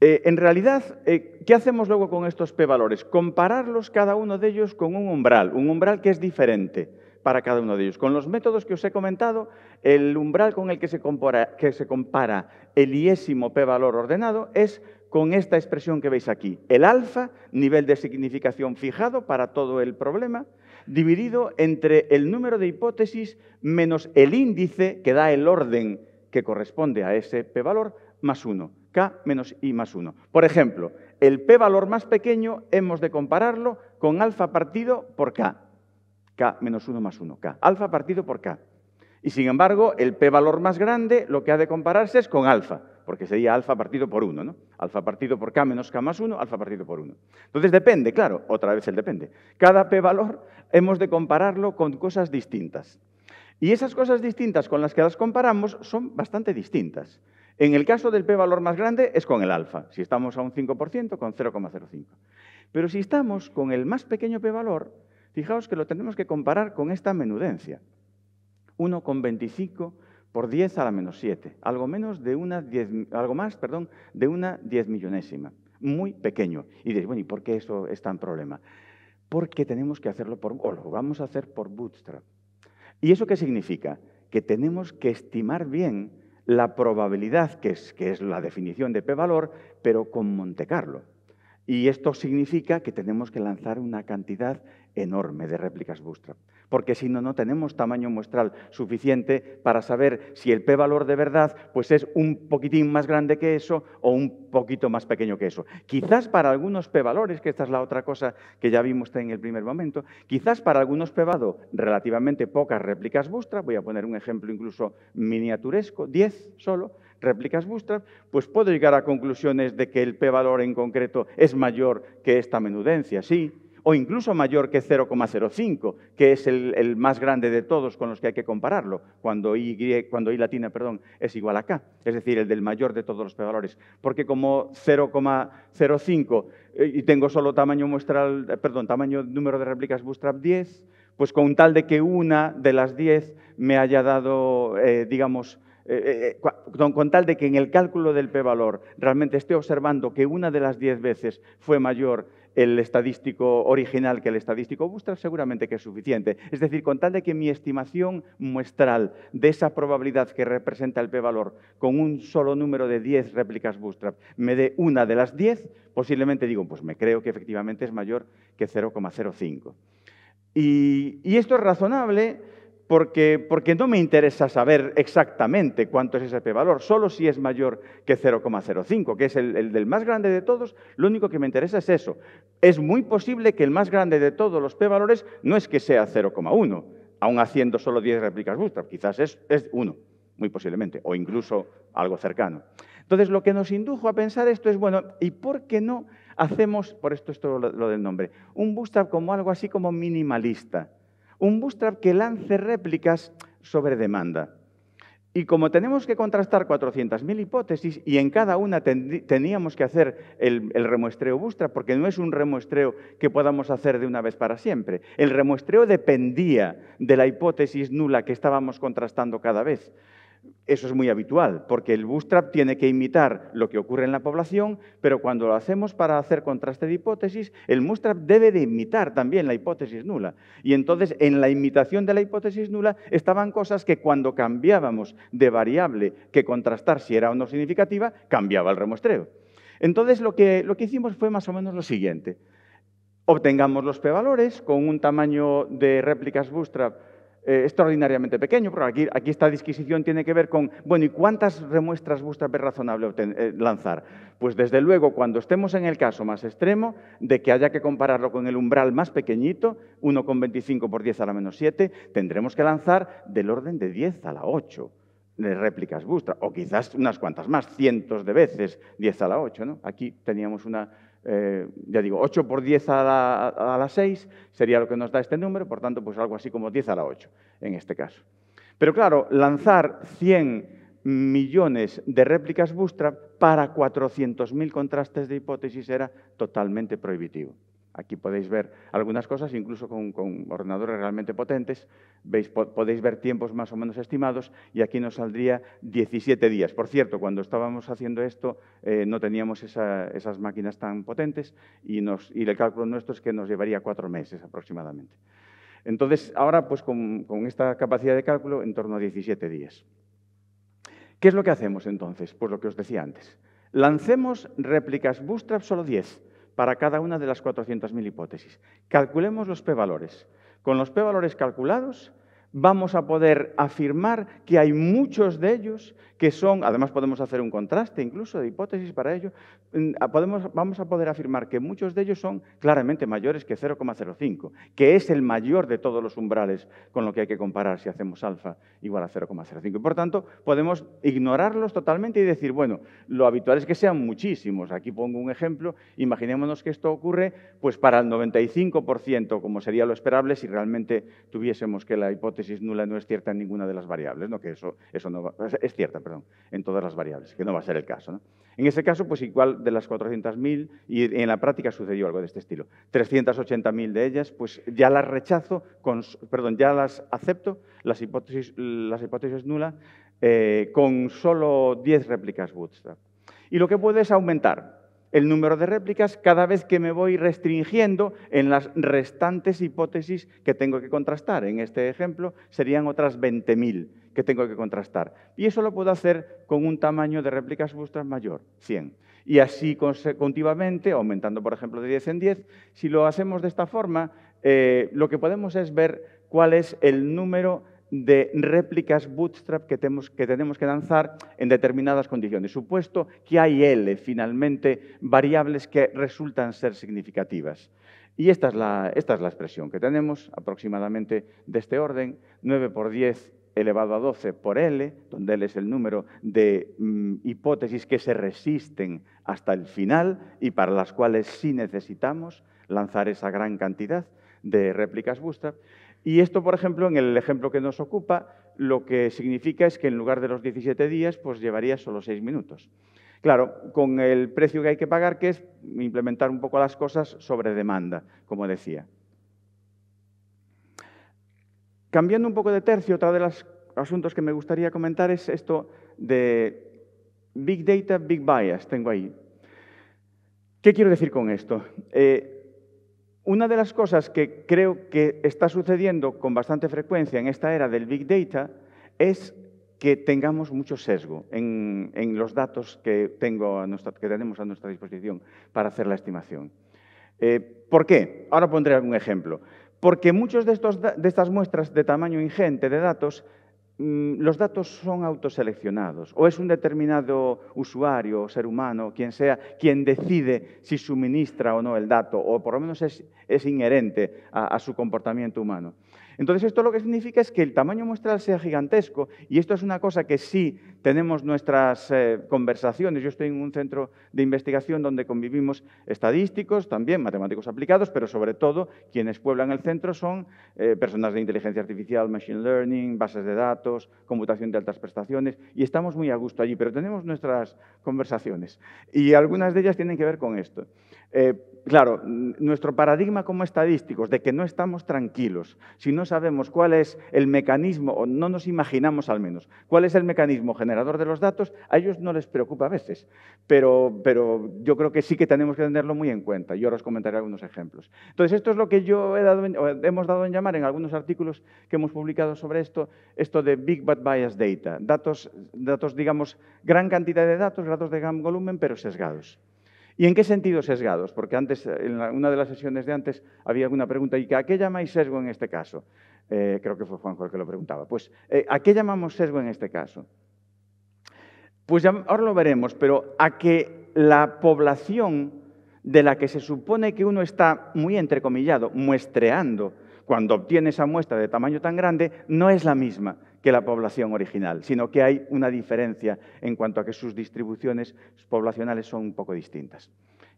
Eh, en realidad, eh, ¿qué hacemos luego con estos p-valores? Compararlos cada uno de ellos con un umbral, un umbral que es diferente para cada uno de ellos. Con los métodos que os he comentado, el umbral con el que se compara, que se compara el iésimo p-valor ordenado es con esta expresión que veis aquí, el alfa, nivel de significación fijado para todo el problema, dividido entre el número de hipótesis menos el índice que da el orden que corresponde a ese p-valor más 1, k menos i más 1. Por ejemplo, el p-valor más pequeño hemos de compararlo con alfa partido por k, K menos 1 más 1, K. Alfa partido por K. Y sin embargo, el P valor más grande lo que ha de compararse es con alfa, porque sería alfa partido por 1, ¿no? Alfa partido por K menos K más 1, alfa partido por 1. Entonces depende, claro, otra vez el depende. Cada P valor hemos de compararlo con cosas distintas. Y esas cosas distintas con las que las comparamos son bastante distintas. En el caso del P valor más grande es con el alfa, si estamos a un 5%, con 0,05. Pero si estamos con el más pequeño P valor, Fijaos que lo tenemos que comparar con esta menudencia. 1,25 por 10 a la menos 7, algo, menos de una algo más perdón, de una 10 millonésima, muy pequeño. Y diréis, bueno, ¿y por qué eso es tan problema? Porque tenemos que hacerlo por, o lo vamos a hacer por bootstrap. ¿Y eso qué significa? Que tenemos que estimar bien la probabilidad, que es, que es la definición de p-valor, pero con Montecarlo. Y esto significa que tenemos que lanzar una cantidad enorme de réplicas bootstrap, porque si no, no tenemos tamaño muestral suficiente para saber si el p-valor de verdad pues es un poquitín más grande que eso o un poquito más pequeño que eso. Quizás para algunos p-valores, que esta es la otra cosa que ya vimos en el primer momento, quizás para algunos p valores relativamente pocas réplicas bootstrap, voy a poner un ejemplo incluso miniaturesco, 10 solo, réplicas bootstrap, pues puedo llegar a conclusiones de que el p-valor en concreto es mayor que esta menudencia, sí, o incluso mayor que 0,05, que es el, más grande de todos con los que hay que compararlo, cuando y, cuando latina perdón, es igual a K, es decir, el del mayor de todos los p valores. Porque como 0,05 eh, y tengo solo tamaño muestral, eh, perdón, tamaño número de réplicas bootstrap 10, pues con tal de que una de las 10 me haya dado, eh, digamos, con, tal de que en el cálculo del p-valor realmente esté observando que una de las 10 veces fue mayor el estadístico original que el estadístico bootstrap seguramente que es suficiente. Es decir, con tal de que mi estimación muestral de esa probabilidad que representa el p-valor con un solo número de 10 réplicas Bootstrap me dé una de las 10, posiblemente digo, pues me creo que efectivamente es mayor que 0,05. y esto es razonable porque, no me interesa saber exactamente cuánto es ese p-valor, solo si es mayor que 0,05, que es el, del más grande de todos, lo único que me interesa es eso. Es muy posible que el más grande de todos los p-valores no es que sea 0,1, aun haciendo solo 10 réplicas bootstrap, quizás es, uno, 1, muy posiblemente, o incluso algo cercano. Entonces, lo que nos indujo a pensar esto es, bueno, ¿y por qué no hacemos, por esto, esto lo, lo del nombre, un bootstrap como algo así como minimalista? un bootstrap que lance réplicas sobre demanda. Y como tenemos que contrastar 400.000 hipótesis y en cada una teníamos que hacer el, remuestreo Bootstrap, porque no es un remuestreo que podamos hacer de una vez para siempre. El remuestreo dependía de la hipótesis nula que estábamos contrastando cada vez. Eso es muy habitual, porque el bootstrap tiene que imitar lo que ocurre en la población, pero cuando lo hacemos para hacer contraste de hipótesis, el bootstrap debe de imitar también la hipótesis nula. Y entonces, en la imitación de la hipótesis nula estaban cosas que cuando cambiábamos de variable que contrastar si era o no significativa, cambiaba el remuestreo. Entonces, lo que, lo que hicimos fue más o menos lo siguiente. Obtengamos los p-valores con un tamaño de réplicas bootstrap eh, extraordinariamente pequeño, pero aquí, esta disquisición tiene que ver con, bueno, ¿y cuántas remuestras Bustra es razonable eh, lanzar? Pues desde luego, cuando estemos en el caso más extremo, de que haya que compararlo con el umbral más pequeñito, 1,25 por 10 a la menos 7, tendremos que lanzar del orden de 10 a la 8 de réplicas Bustra o quizás unas cuantas más, cientos de veces, 10 a la 8. Aquí teníamos una, eh, ya digo, 8 por 10 a la, 6 sería lo que nos da este número, por tanto, pues algo así como 10 a la 8 en este caso. Pero claro, lanzar 100 millones de réplicas Bootstrap para 400.000 contrastes de hipótesis era totalmente prohibitivo. Aquí podéis ver algunas cosas, incluso con, ordenadores realmente potentes. Veis, podéis ver tiempos más o menos estimados y aquí nos saldría 17 días. Por cierto, cuando estábamos haciendo esto eh, no teníamos esas máquinas tan potentes y, nos, el cálculo nuestro es que nos llevaría cuatro meses aproximadamente. Entonces, ahora pues con, con esta capacidad de cálculo en torno a 17 días. ¿Qué es lo que hacemos entonces? Pues lo que os decía antes. Lancemos réplicas Bootstrap solo 10 para cada una de las 400.000 hipótesis. Calculemos los p-valores. Con los p-valores calculados, vamos a poder afirmar que hay muchos de ellos que son, además podemos hacer un contraste incluso de hipótesis para ello, mm, podemos, vamos a poder afirmar que muchos de ellos son claramente mayores que 0,05, que es el mayor de todos los umbrales con lo que hay que comparar si hacemos alfa igual a 0,05. Por tanto, podemos ignorarlos totalmente y decir, bueno, lo habitual es que sean muchísimos. Aquí pongo un ejemplo, imaginémonos que esto ocurre pues para el 95%, como sería lo esperable si realmente tuviésemos que la hipótesis hipótesis nula no es cierta en ninguna de las variables, ¿no? que eso, eso no va, es cierta, perdón, en todas las variables, que no va a ser el caso. En ese caso, pues igual de las 400.000, y en la práctica sucedió algo de este estilo, 380.000 de ellas, pues ya las rechazo, perdón, ya las acepto, las hipótesis, las hipótesis eh, con solo 10 réplicas bootstrap. Y lo que puedes es aumentar, el número de réplicas cada vez que me voy restringiendo en las restantes hipótesis que tengo que contrastar. En este ejemplo serían otras 20.000 que tengo que contrastar. Y eso lo puedo hacer con un tamaño de réplicas vuestras mayor, 100. Y así consecutivamente, aumentando por ejemplo de 10 en 10, si lo hacemos de esta forma, eh, lo que podemos es ver cuál es el número de réplicas bootstrap que tenemos, que tenemos que lanzar en determinadas condiciones, supuesto que hay L, finalmente, variables que resultan ser significativas. Y esta es la, expresión que tenemos, aproximadamente de este orden, 9 por 10 elevado a 12 por L, donde L es el número de mm, hipótesis que se resisten hasta el final y para las cuales sí necesitamos lanzar esa gran cantidad de réplicas bootstrap. Y esto, por ejemplo, en el ejemplo que nos ocupa, lo que significa es que en lugar de los 17 días, pues llevaría solo 6 minutos. Claro, con el precio que hay que pagar, que es implementar un poco las cosas sobre demanda, como decía. Cambiando un poco de tercio, otro de los asuntos que me gustaría comentar es esto de Big Data, Big Bias, tengo ahí. ¿Qué quiero decir con esto? Eh, una de las cosas que creo que está sucediendo con bastante frecuencia en esta era del Big Data es que tengamos mucho sesgo en, los datos que, tenemos a nuestra disposición para hacer la estimación. Eh, ¿Por qué? Ahora pondré algún ejemplo. Porque muchas de, de, estas muestras de tamaño ingente de datos Mm, los datos son autoseleccionados o es un determinado usuario ser humano, quien sea, quien decide si suministra o no el dato o por lo menos es, inherente a, su comportamiento humano. Entonces esto lo que significa es que el tamaño muestral sea gigantesco y esto es una cosa que sí tenemos nuestras eh, conversaciones. Yo estoy en un centro de investigación donde convivimos estadísticos, también matemáticos aplicados, pero sobre todo quienes pueblan el centro son eh, personas de inteligencia artificial, machine learning, bases de datos, computación de altas prestaciones y estamos muy a gusto allí, pero tenemos nuestras conversaciones y algunas de ellas tienen que ver con esto. Eh, Claro, nuestro paradigma como estadísticos de que no estamos tranquilos, si no sabemos cuál es el mecanismo, o no nos imaginamos al menos, cuál es el mecanismo generador de los datos, a ellos no les preocupa a veces. Pero, yo creo que sí que tenemos que tenerlo muy en cuenta. Yo ahora os comentaré algunos ejemplos. Entonces, esto es lo que yo he dado, hemos dado en llamar en algunos artículos que hemos publicado sobre esto, esto de Big Bad Bias Data. Datos, datos digamos, gran cantidad de datos, datos de gran volumen, pero sesgados. ¿Y en qué sentido sesgados? Porque antes, en una de las sesiones de antes, había alguna pregunta, ¿y a qué llamáis sesgo en este caso? Eh, creo que fue Juanjo el que lo preguntaba. Pues, eh, ¿a qué llamamos sesgo en este caso? Pues ahora lo veremos, pero a que la población de la que se supone que uno está, muy entrecomillado, muestreando, cuando obtiene esa muestra de tamaño tan grande, no es la misma que la población original, sino que hay una diferencia en cuanto a que sus distribuciones poblacionales son un poco distintas.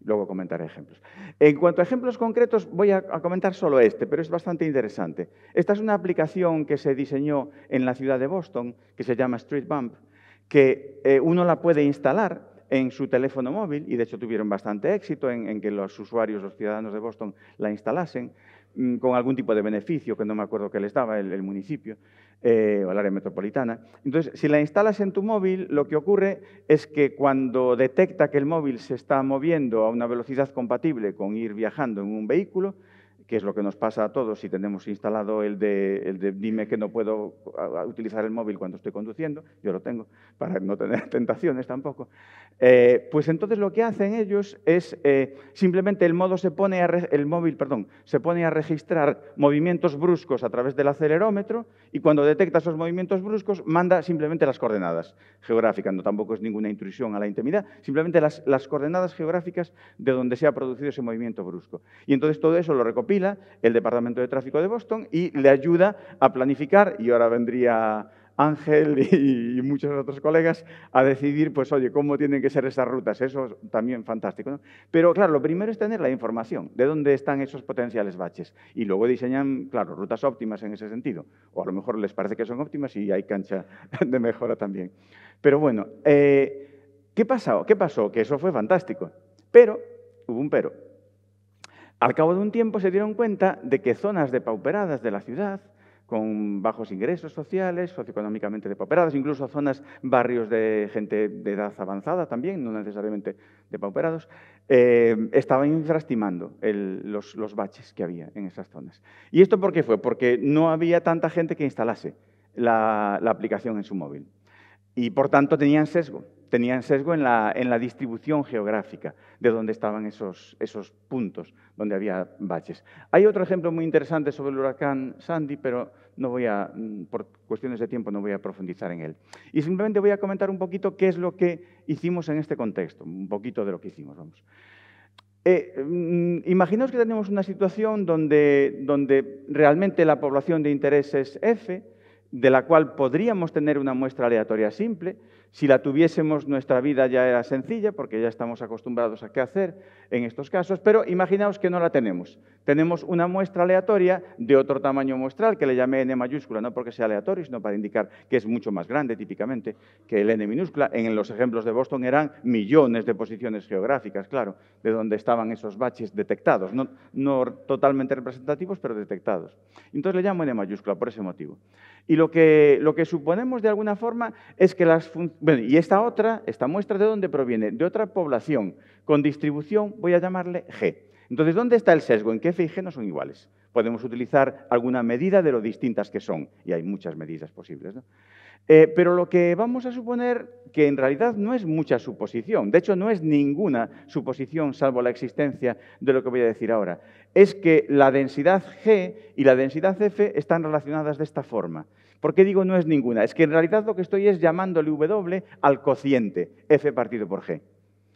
Luego comentaré ejemplos. En cuanto a ejemplos concretos, voy a, comentar solo este, pero es bastante interesante. Esta es una aplicación que se diseñó en la ciudad de Boston, que se llama Street Bump, que eh, uno la puede instalar en su teléfono móvil, y de hecho tuvieron bastante éxito en, en que los usuarios, los ciudadanos de Boston, la instalasen. Mm, con algún tipo de beneficio, que no me acuerdo que le estaba el, municipio eh, o el área metropolitana. Entonces, si la instalas en tu móvil, lo que ocurre es que cuando detecta que el móvil se está moviendo a una velocidad compatible con ir viajando en un vehículo, que es lo que nos pasa a todos si tenemos instalado el de, dime que no puedo utilizar el móvil cuando estoy conduciendo, yo lo tengo, para no tener tentaciones tampoco, eh, pues entonces lo que hacen ellos es eh, simplemente el, modo se pone a el móvil perdón, se pone a registrar movimientos bruscos a través del acelerómetro y cuando detecta esos movimientos bruscos manda simplemente las coordenadas geográficas, no tampoco es ninguna intrusión a la intimidad, simplemente las, las coordenadas geográficas de donde se ha producido ese movimiento brusco. Y entonces todo eso lo recopila el Departamento de Tráfico de Boston y le ayuda a planificar, y ahora vendría Ángel y, muchos otros colegas a decidir, pues oye, cómo tienen que ser esas rutas. Eso también fantástico. Pero claro, lo primero es tener la información de dónde están esos potenciales baches. Y luego diseñan, claro, rutas óptimas en ese sentido. O a lo mejor les parece que son óptimas y hay cancha de mejora también. Pero bueno, eh, ¿qué pasó? ¿Qué pasó? Que eso fue fantástico. Pero, hubo un pero. Al cabo de un tiempo se dieron cuenta de que zonas depauperadas de la ciudad, con bajos ingresos sociales, socioeconómicamente depauperadas, incluso zonas, barrios de gente de edad avanzada también, no necesariamente depauperados, eh, estaban infrastimando los, baches que había en esas zonas. ¿Y esto por qué fue? Porque no había tanta gente que instalase la aplicación en su móvil y, por tanto, tenían sesgo tenían sesgo en la, distribución geográfica de donde estaban esos, puntos donde había baches. Hay otro ejemplo muy interesante sobre el huracán Sandy, pero no voy a, mm, por cuestiones de tiempo no voy a profundizar en él. Y simplemente voy a comentar un poquito qué es lo que hicimos en este contexto, un poquito de lo que hicimos, vamos. Eh, mm, imaginaos que tenemos una situación donde, donde realmente la población de interés es F, de la cual podríamos tener una muestra aleatoria simple, si la tuviésemos, nuestra vida ya era sencilla, porque ya estamos acostumbrados a qué hacer en estos casos, pero imaginaos que no la tenemos. Tenemos una muestra aleatoria de otro tamaño muestral, que le llamé n mayúscula, no porque sea aleatorio, sino para indicar que es mucho más grande típicamente que el n minúscula. En los ejemplos de Boston eran millones de posiciones geográficas, claro, de donde estaban esos baches detectados, no, totalmente representativos, pero detectados. Entonces le llamo n mayúscula por ese motivo. Y lo que, lo que suponemos de alguna forma es que las funciones bueno, y esta otra, esta muestra, ¿de dónde proviene? De otra población con distribución, voy a llamarle G. Entonces, ¿dónde está el sesgo? En qué F y G no son iguales. Podemos utilizar alguna medida de lo distintas que son, y hay muchas medidas posibles. ¿no? Eh, pero lo que vamos a suponer que en realidad no es mucha suposición, de hecho no es ninguna suposición salvo la existencia de lo que voy a decir ahora, es que la densidad G y la densidad F están relacionadas de esta forma. ¿Por qué digo no es ninguna? Es que en realidad lo que estoy es llamándole W al cociente F partido por G.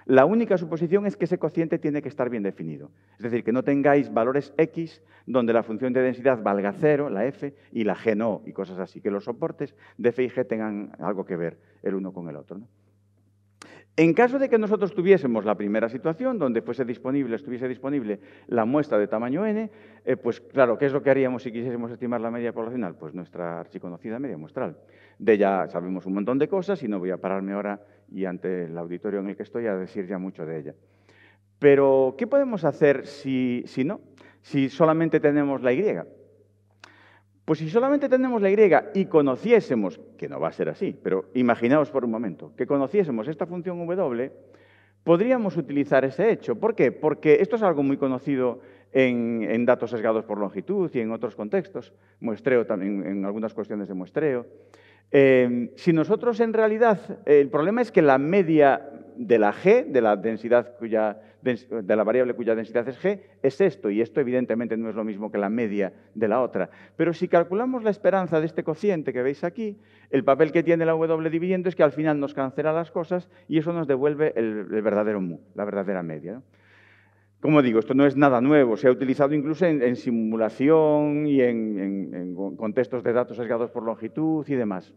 La única suposición es que ese cociente tiene que estar bien definido. Es decir, que no tengáis valores x donde la función de densidad valga cero, la f, y la g no, y cosas así. Que los soportes de f y g tengan algo que ver el uno con el otro. En caso de que nosotros tuviésemos la primera situación, donde fuese disponible, estuviese disponible la muestra de tamaño n, eh, pues claro, ¿qué es lo que haríamos si quisiésemos estimar la media poblacional? Pues nuestra archiconocida media muestral. De ella sabemos un montón de cosas y no voy a pararme ahora y ante el auditorio en el que estoy a decir ya mucho de ella. Pero, ¿qué podemos hacer si, si no? Si solamente tenemos la Y. Pues si solamente tenemos la Y y conociésemos, que no va a ser así, pero imaginaos por un momento, que conociésemos esta función W, podríamos utilizar ese hecho. ¿Por qué? Porque esto es algo muy conocido en, en datos sesgados por longitud y en otros contextos, muestreo también, en algunas cuestiones de muestreo. Em, si nosotros en realidad, el problema es que la media de la G, de la densidad cuya de la variable cuya densidad es g, es esto, y esto evidentemente no es lo mismo que la media de la otra. Pero si calculamos la esperanza de este cociente que veis aquí, el papel que tiene la W dividiendo es que al final nos cancela las cosas y eso nos devuelve el, verdadero mu, la verdadera media como digo, esto no es nada nuevo, se ha utilizado incluso en, simulación y en, contextos de datos sesgados por longitud y demás.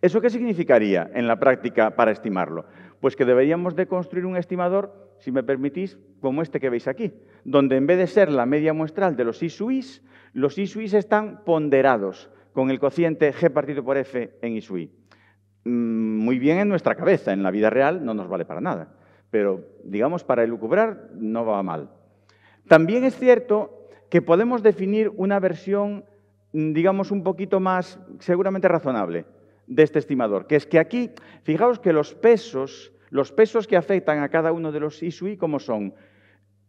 ¿Eso qué significaría en la práctica para estimarlo? Pues que deberíamos de construir un estimador, si me permitís, como este que veis aquí, donde en vez de ser la media muestral de los ISUIs, los ISUIs están ponderados con el cociente G partido por F en ISUI. Mm, muy bien en nuestra cabeza, en la vida real no nos vale para nada pero digamos para elucubrar no va mal. También es cierto que podemos definir una versión, digamos, un poquito más seguramente razonable de este estimador, que es que aquí, fijaos que los pesos, los pesos que afectan a cada uno de los ISUI, como son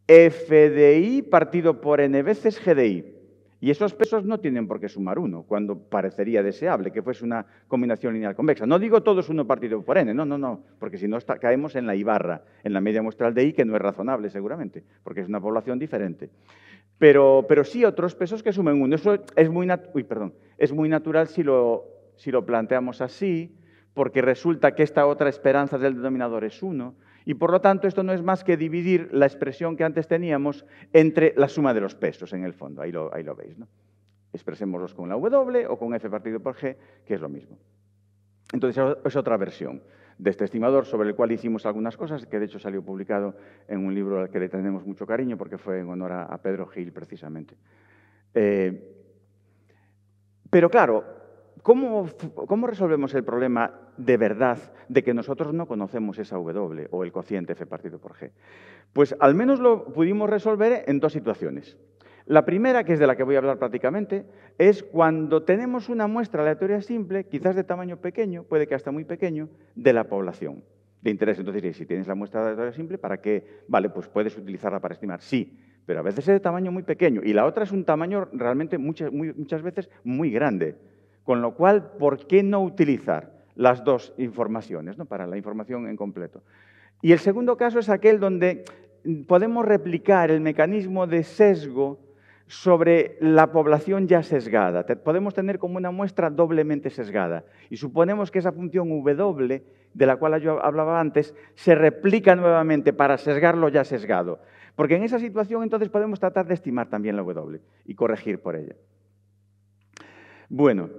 FDI partido por N veces GDI. Y esos pesos no tienen por qué sumar uno, cuando parecería deseable que fuese una combinación lineal convexa. No digo todos uno partido por n, no, no, no, porque si no caemos en la ibarra, en la media muestral de i, que no es razonable seguramente, porque es una población diferente. Pero, pero sí otros pesos que sumen uno. Eso es muy, perdón, es muy natural si lo, si lo planteamos así, porque resulta que esta otra esperanza del denominador es uno, y por lo tanto, esto no es más que dividir la expresión que antes teníamos entre la suma de los pesos, en el fondo. Ahí lo, ahí lo veis. ¿no? Expresémoslos con la W o con F partido por G, que es lo mismo. Entonces, es otra versión de este estimador sobre el cual hicimos algunas cosas, que de hecho salió publicado en un libro al que le tenemos mucho cariño porque fue en honor a, Pedro Gil precisamente. Eh, pero claro, ¿cómo, ¿cómo resolvemos el problema de verdad de que nosotros no conocemos esa W o el cociente F partido por G? Pues al menos lo pudimos resolver en dos situaciones. La primera, que es de la que voy a hablar prácticamente, es cuando tenemos una muestra aleatoria simple, quizás de tamaño pequeño, puede que hasta muy pequeño, de la población de interés. Entonces, si tienes la muestra aleatoria simple, ¿para qué? Vale, pues puedes utilizarla para estimar. Sí, pero a veces es de tamaño muy pequeño y la otra es un tamaño realmente muchas, muchas veces muy grande. Con lo cual, ¿por qué no utilizar? las dos informaciones, ¿no? para la información en completo. Y el segundo caso es aquel donde podemos replicar el mecanismo de sesgo sobre la población ya sesgada. Podemos tener como una muestra doblemente sesgada. Y suponemos que esa función W, de la cual yo hablaba antes, se replica nuevamente para sesgar lo ya sesgado. Porque en esa situación entonces podemos tratar de estimar también la W y corregir por ella. Bueno,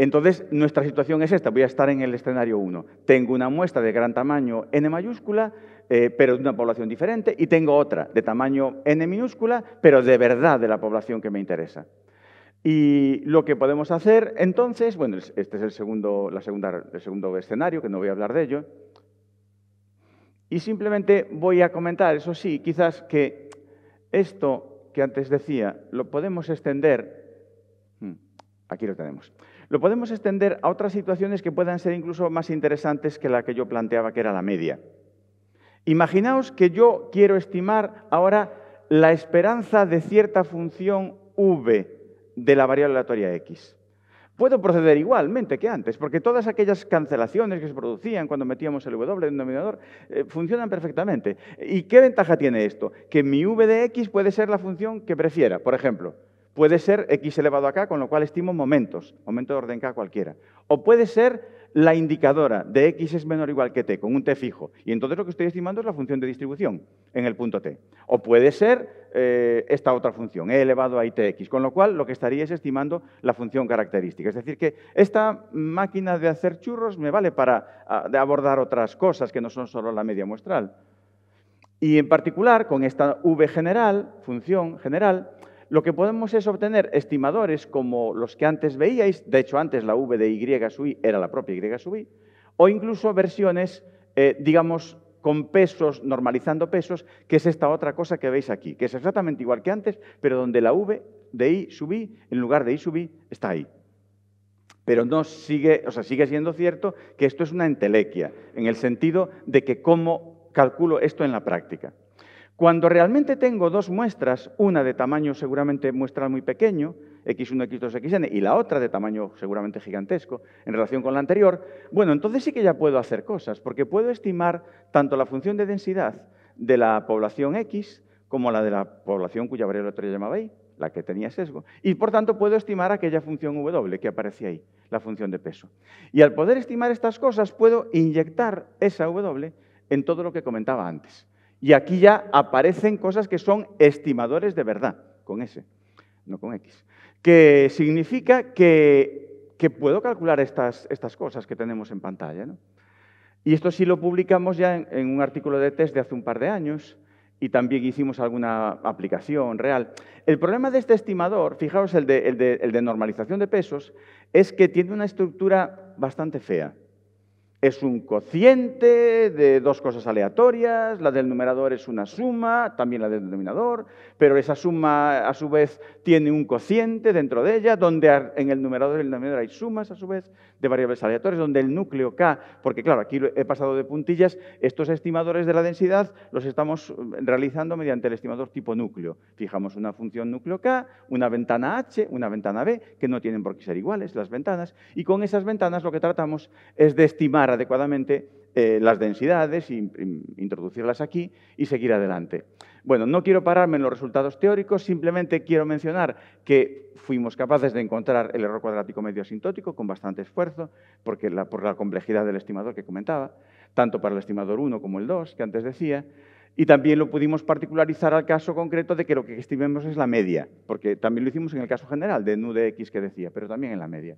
entonces, nuestra situación es esta. Voy a estar en el escenario 1. Tengo una muestra de gran tamaño N mayúscula, eh, pero de una población diferente, y tengo otra de tamaño N minúscula, pero de verdad de la población que me interesa. Y lo que podemos hacer entonces, bueno, este es el segundo, la segunda, el segundo escenario, que no voy a hablar de ello, y simplemente voy a comentar, eso sí, quizás que esto que antes decía, lo podemos extender. Hmm, aquí lo tenemos. Lo podemos extender a otras situaciones que puedan ser incluso más interesantes que la que yo planteaba, que era la media. Imaginaos que yo quiero estimar ahora la esperanza de cierta función v de la variable aleatoria x. Puedo proceder igualmente que antes, porque todas aquellas cancelaciones que se producían cuando metíamos el W en denominador eh, funcionan perfectamente. ¿Y qué ventaja tiene esto? Que mi v de x puede ser la función que prefiera. Por ejemplo, Puede ser x elevado a k, con lo cual estimo momentos, momento de orden k cualquiera. O puede ser la indicadora de x es menor o igual que t, con un t fijo. Y entonces lo que estoy estimando es la función de distribución en el punto t. O puede ser eh, esta otra función, e elevado a x, con lo cual lo que estaría es estimando la función característica. Es decir, que esta máquina de hacer churros me vale para ah, abordar otras cosas que no son solo la media muestral. Y en particular, con esta v general, función general, lo que podemos es obtener estimadores como los que antes veíais, de hecho antes la v de y sub i era la propia y sub i, o incluso versiones, eh, digamos, con pesos, normalizando pesos, que es esta otra cosa que veis aquí, que es exactamente igual que antes, pero donde la v de i sub i, en lugar de i sub i, está ahí. Pero no sigue, o sea, sigue siendo cierto que esto es una entelequia, en el sentido de que cómo calculo esto en la práctica. Cuando realmente tengo dos muestras, una de tamaño seguramente muestra muy pequeño, X1, X2, XN, y la otra de tamaño seguramente gigantesco en relación con la anterior, bueno, entonces sí que ya puedo hacer cosas, porque puedo estimar tanto la función de densidad de la población X como la de la población cuya variable otra llamaba Y, la que tenía sesgo, y por tanto puedo estimar aquella función W que aparecía ahí, la función de peso. Y al poder estimar estas cosas, puedo inyectar esa W en todo lo que comentaba antes. Y aquí ya aparecen cosas que son estimadores de verdad, con S, no con X, que significa que, puedo calcular estas, estas, cosas que tenemos en pantalla. Y esto sí lo publicamos ya en, un artículo de test de hace un par de años y también hicimos alguna aplicación real. El problema de este estimador, fijaos el de normalización de pesos, es que tiene una estructura bastante fea es un cociente de dos cosas aleatorias, la del numerador es una suma, también la del denominador, pero esa suma a su vez tiene un cociente dentro de ella, donde en el numerador y el denominador hay sumas a su vez de variables aleatorias, donde el núcleo K, porque claro, aquí he pasado de puntillas, estos estimadores de la densidad los estamos eh, realizando mediante el estimador tipo núcleo. Fijamos una función núcleo K, una ventana H, una ventana B, que no tienen por qué ser iguales las ventanas, y con esas ventanas lo que tratamos es de estimar adecuadamente eh, las densidades, y introducirlas aquí y seguir adelante. Bueno, no quiero pararme en los resultados teóricos, simplemente quiero mencionar que fuimos capaces de encontrar el error cuadrático medio asintótico con bastante esfuerzo, porque por la complejidad del estimador que comentaba, tanto para el estimador 1 como el 2, que antes decía, y también lo pudimos particularizar al caso concreto de que lo que estimemos es la media, porque también lo hicimos en el caso general de nu de x que decía, pero también en la media.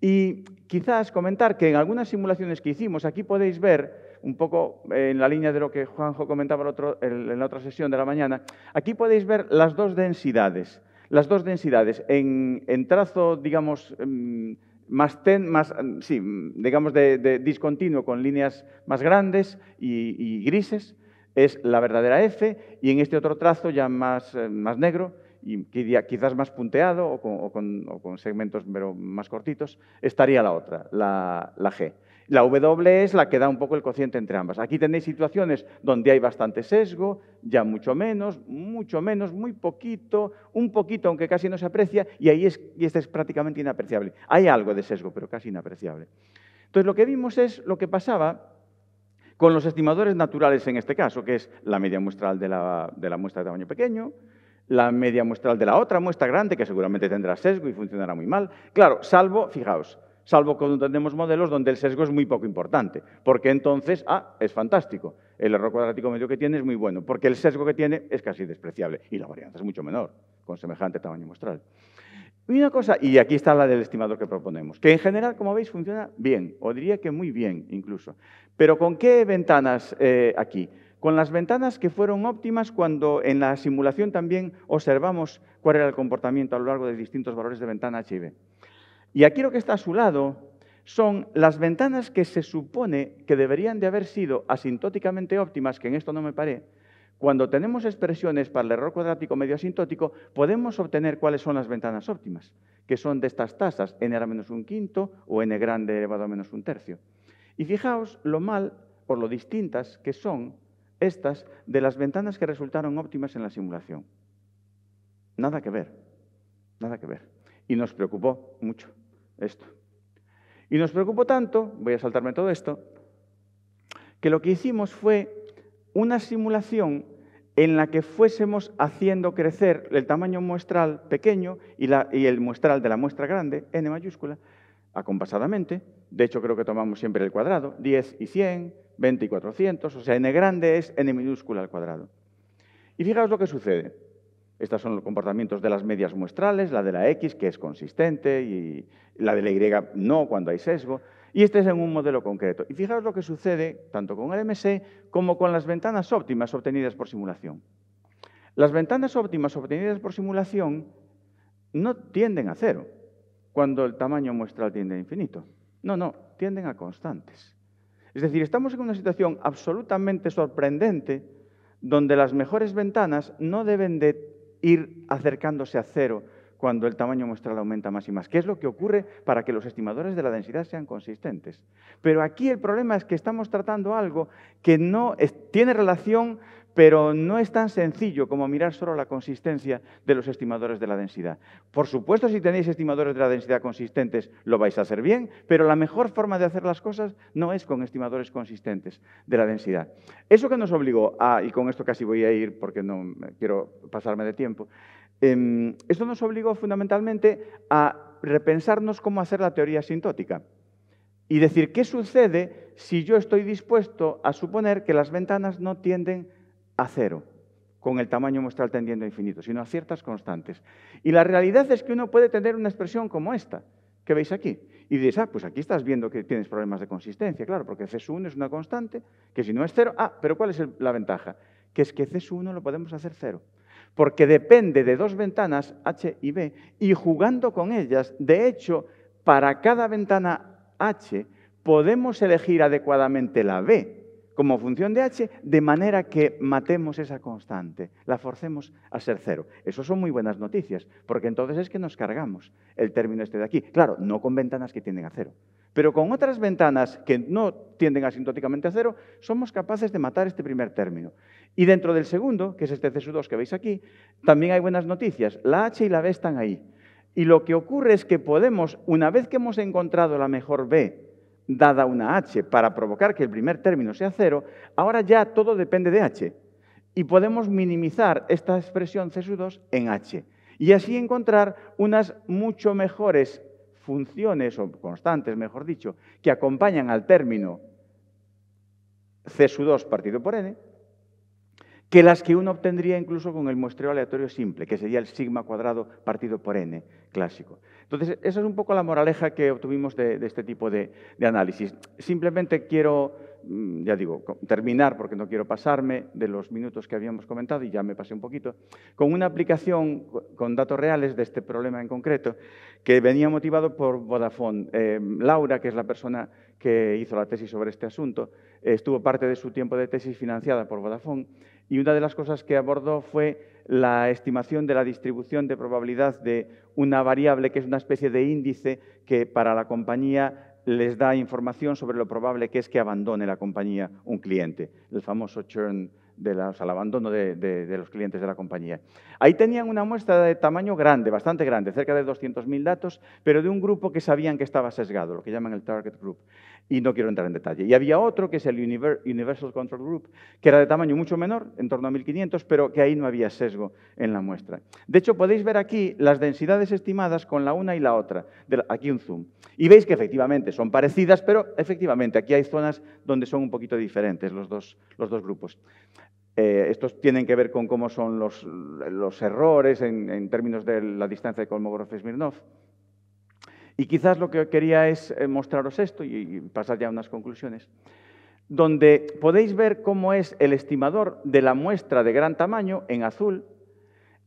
Y quizás comentar que en algunas simulaciones que hicimos, aquí podéis ver, un poco eh, en la línea de lo que Juanjo comentaba en la otra sesión de la mañana, aquí podéis ver las dos densidades. Las dos densidades en, trazo, digamos, em, más, ten, más sí, digamos de, discontinuo con líneas más grandes y, grises, es la verdadera F, y en este otro trazo ya más eh, negro y quizás más punteado o con, segmentos pero más cortitos, estaría la otra, la, G. La W es la que da un poco el cociente entre ambas. Aquí tenéis situaciones donde hay bastante sesgo, ya mucho menos, mucho menos, muy poquito, un poquito, aunque casi no se aprecia, y ahí es, y este es prácticamente inapreciable. Hay algo de sesgo, pero casi inapreciable. Entonces, lo que vimos es lo que pasaba con los estimadores naturales en este caso, que es la media muestral de la, de la muestra de tamaño pequeño, la media muestral de la otra muestra grande, que seguramente tendrá sesgo y funcionará muy mal. Claro, salvo, fijaos, salvo cuando tenemos modelos donde el sesgo es muy poco importante, porque entonces, ah, es fantástico, el error cuadrático medio que tiene es muy bueno, porque el sesgo que tiene es casi despreciable y la varianza es mucho menor con semejante tamaño muestral. Y una cosa, y aquí está la del estimador que proponemos, que en general, como veis, funciona bien, o diría que muy bien incluso. Pero ¿con qué ventanas eh, aquí? con las ventanas que fueron óptimas cuando en la simulación también observamos cuál era el comportamiento a lo largo de distintos valores de ventana H Y aquí lo que está a su lado son las ventanas que se supone que deberían de haber sido asintóticamente óptimas, que en esto no me paré. Cuando tenemos expresiones para el error cuadrático medio asintótico, podemos obtener cuáles son las ventanas óptimas, que son de estas tasas, n a menos un quinto o n grande elevado a menos un tercio. Y fijaos lo mal, por lo distintas que son estas de las ventanas que resultaron óptimas en la simulación. Nada que ver, nada que ver. Y nos preocupó mucho esto. Y nos preocupó tanto, voy a saltarme todo esto, que lo que hicimos fue una simulación en la que fuésemos haciendo crecer el tamaño muestral pequeño y, y el muestral de la muestra grande, n mayúscula, acompasadamente. De hecho, creo que tomamos siempre el cuadrado, 10 y 100, 20 y 400, o sea, n grande es n minúscula al cuadrado. Y fijaos lo que sucede. Estos son los comportamientos de las medias muestrales, la de la X, que es consistente, y la de la Y no cuando hay sesgo. Y este es en un modelo concreto. Y fijaos lo que sucede tanto con el MC e como con las ventanas óptimas obtenidas por simulación. Las ventanas óptimas obtenidas por simulación no tienden a cero cuando el tamaño muestral tiende a infinito. No, no, tienden a constantes. Es decir, estamos en una situación absolutamente sorprendente donde las mejores ventanas no deben de ir acercándose a cero cuando el tamaño muestral aumenta más y más, que es lo que ocurre para que los estimadores de la densidad sean consistentes. Pero aquí el problema es que estamos tratando algo que no tiene relación pero no es tan sencillo como mirar solo la consistencia de los estimadores de la densidad. Por supuesto, si tenéis estimadores de la densidad consistentes, lo vais a hacer bien, pero la mejor forma de hacer las cosas no es con estimadores consistentes de la densidad. Eso que nos obligó a, y con esto casi voy a ir porque no quiero pasarme de tiempo, eh, esto nos obligó fundamentalmente a repensarnos cómo hacer la teoría sintótica y decir qué sucede si yo estoy dispuesto a suponer que las ventanas no tienden a a cero, con el tamaño muestral tendiendo a infinito, sino a ciertas constantes. Y la realidad es que uno puede tener una expresión como esta, que veis aquí. Y dices, ah, pues aquí estás viendo que tienes problemas de consistencia, claro, porque C 1 es una constante, que si no es cero, ah, pero ¿cuál es la ventaja? Que es que C 1 lo podemos hacer cero, porque depende de dos ventanas, H y B, y jugando con ellas, de hecho, para cada ventana H podemos elegir adecuadamente la B, como función de h, de manera que matemos esa constante, la forcemos a ser cero. Eso son muy buenas noticias, porque entonces es que nos cargamos el término este de aquí. Claro, no con ventanas que tienden a cero, pero con otras ventanas que no tienden asintóticamente a cero, somos capaces de matar este primer término. Y dentro del segundo, que es este C2 que veis aquí, también hay buenas noticias. La h y la b están ahí. Y lo que ocurre es que podemos, una vez que hemos encontrado la mejor b, dada una h para provocar que el primer término sea cero, ahora ya todo depende de h. Y podemos minimizar esta expresión C2 en h. Y así encontrar unas mucho mejores funciones, o constantes, mejor dicho, que acompañan al término C2 partido por n, que las que uno obtendría incluso con el muestreo aleatorio simple, que sería el sigma cuadrado partido por n clásico. Entonces, esa es un poco la moraleja que obtuvimos de, este tipo de análisis. Simplemente quiero Mm, ya digo, terminar, porque no quiero pasarme de los minutos que habíamos comentado y ya me pasé un poquito, con una aplicación con datos reales de este problema en concreto, que venía motivado por Vodafone. Em, Laura, que es la persona que hizo la tesis sobre este asunto, estuvo parte de su tiempo de tesis financiada por Vodafone y una de las cosas que abordó fue la estimación de la distribución de probabilidad de una variable que es una especie de índice que para la compañía les da información sobre lo probable que es que abandone la compañía un cliente, el famoso churn, de o sea, el abandono de, de, los clientes de la compañía. Ahí tenían una muestra de tamaño grande, bastante grande, cerca de 200.000 datos, pero de un grupo que sabían que estaba sesgado, lo que llaman el target group y no quiero entrar en detalle. Y había otro que es el Universal Control Group, que era de tamaño mucho menor, en torno a 1500, pero que ahí no había sesgo en la muestra. De hecho, podéis ver aquí las densidades estimadas con la una y la otra, aquí un zoom. Y veis que efectivamente son parecidas, pero efectivamente aquí hay zonas donde son un poquito diferentes los dos, los dos grupos. Eh, estos tienen que ver con cómo son los, los errores en, en términos de la distancia de Kolmogorov-Smirnov. Y quizás lo que quería es eh, mostraros esto y pasar ya a unas conclusiones, donde podéis ver cómo es el estimador de la muestra de gran tamaño en azul,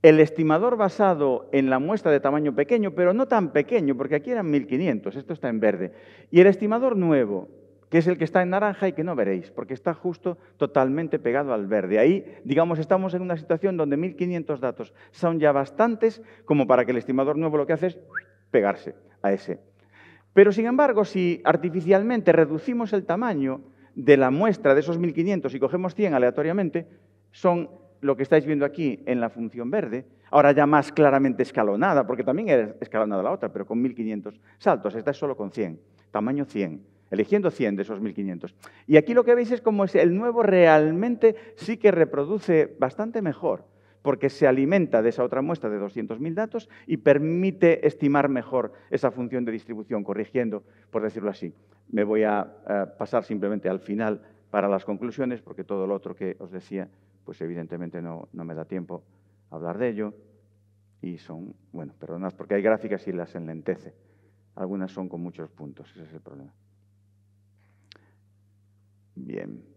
el estimador basado en la muestra de tamaño pequeño, pero no tan pequeño, porque aquí eran 1500, esto está en verde, y el estimador nuevo, que es el que está en naranja y que no veréis, porque está justo totalmente pegado al verde. Ahí, digamos, estamos en una situación donde 1.500 datos son ya bastantes como para que el estimador nuevo lo que hace es pegarse a ese. Pero sin embargo, si artificialmente reducimos el tamaño de la muestra de esos 1500 y cogemos 100 aleatoriamente, son lo que estáis viendo aquí en la función verde, ahora ya más claramente escalonada, porque también es escalonada la otra, pero con 1500 saltos, esta es solo con 100, tamaño 100, eligiendo 100 de esos 1500. Y aquí lo que veis es como el nuevo realmente sí que reproduce bastante mejor porque se alimenta de esa otra muestra de 200.000 datos y permite estimar mejor esa función de distribución, corrigiendo, por decirlo así. Me voy a eh, pasar simplemente al final para las conclusiones, porque todo lo otro que os decía, pues evidentemente no, no me da tiempo a hablar de ello. Y son, bueno, perdonad, porque hay gráficas y las enlentece. Algunas son con muchos puntos, ese es el problema. Bien.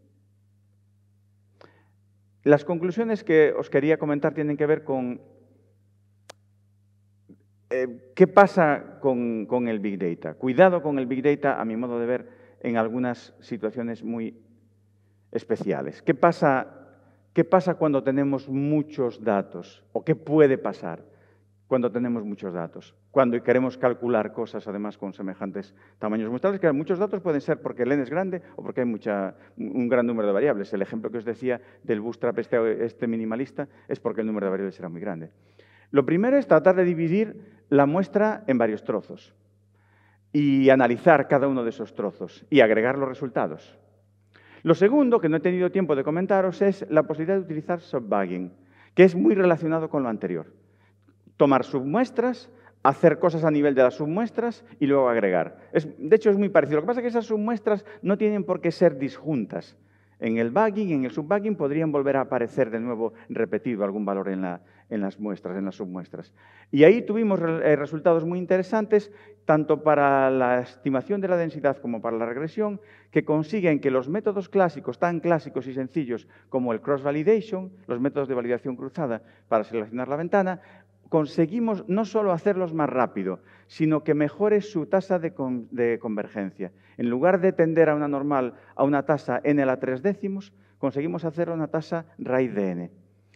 Las conclusiones que os quería comentar tienen que ver con eh, qué pasa con, el Big Data. Cuidado con el Big Data, a mi modo de ver, en algunas situaciones muy especiales. qué pasa cuando tenemos muchos datos? ¿O qué puede pasar? cuando tenemos muchos datos, cuando queremos calcular cosas además con semejantes tamaños muestrales, que muchos datos pueden ser porque el n es grande o porque hay mucha, un gran número de variables. El ejemplo que os decía del bootstrap este, este minimalista es porque el número de variables era muy grande. Lo primero es tratar de dividir la muestra en varios trozos y analizar cada uno de esos trozos y agregar los resultados. Lo segundo, que no he tenido tiempo de comentaros, es la posibilidad de utilizar subbugging, que es muy relacionado con lo anterior tomar submuestras, hacer cosas a nivel de las submuestras y luego agregar. de hecho, es muy parecido. Lo que pasa es que esas submuestras no tienen por qué ser disjuntas. En el bagging en el subbugging podrían volver a aparecer de nuevo repetido algún valor en, las muestras, en las submuestras. Y ahí tuvimos eh, resultados muy interesantes, tanto para la estimación de la densidad como para la regresión, que consiguen que los métodos clásicos, tan clásicos y sencillos como el cross-validation, los métodos de validación cruzada para seleccionar la ventana, conseguimos no solo hacerlos más rápido, sino que mejore su tasa de, convergencia. En lugar de tender a una normal a una tasa n a tres décimos, conseguimos hacer una tasa raíz de n.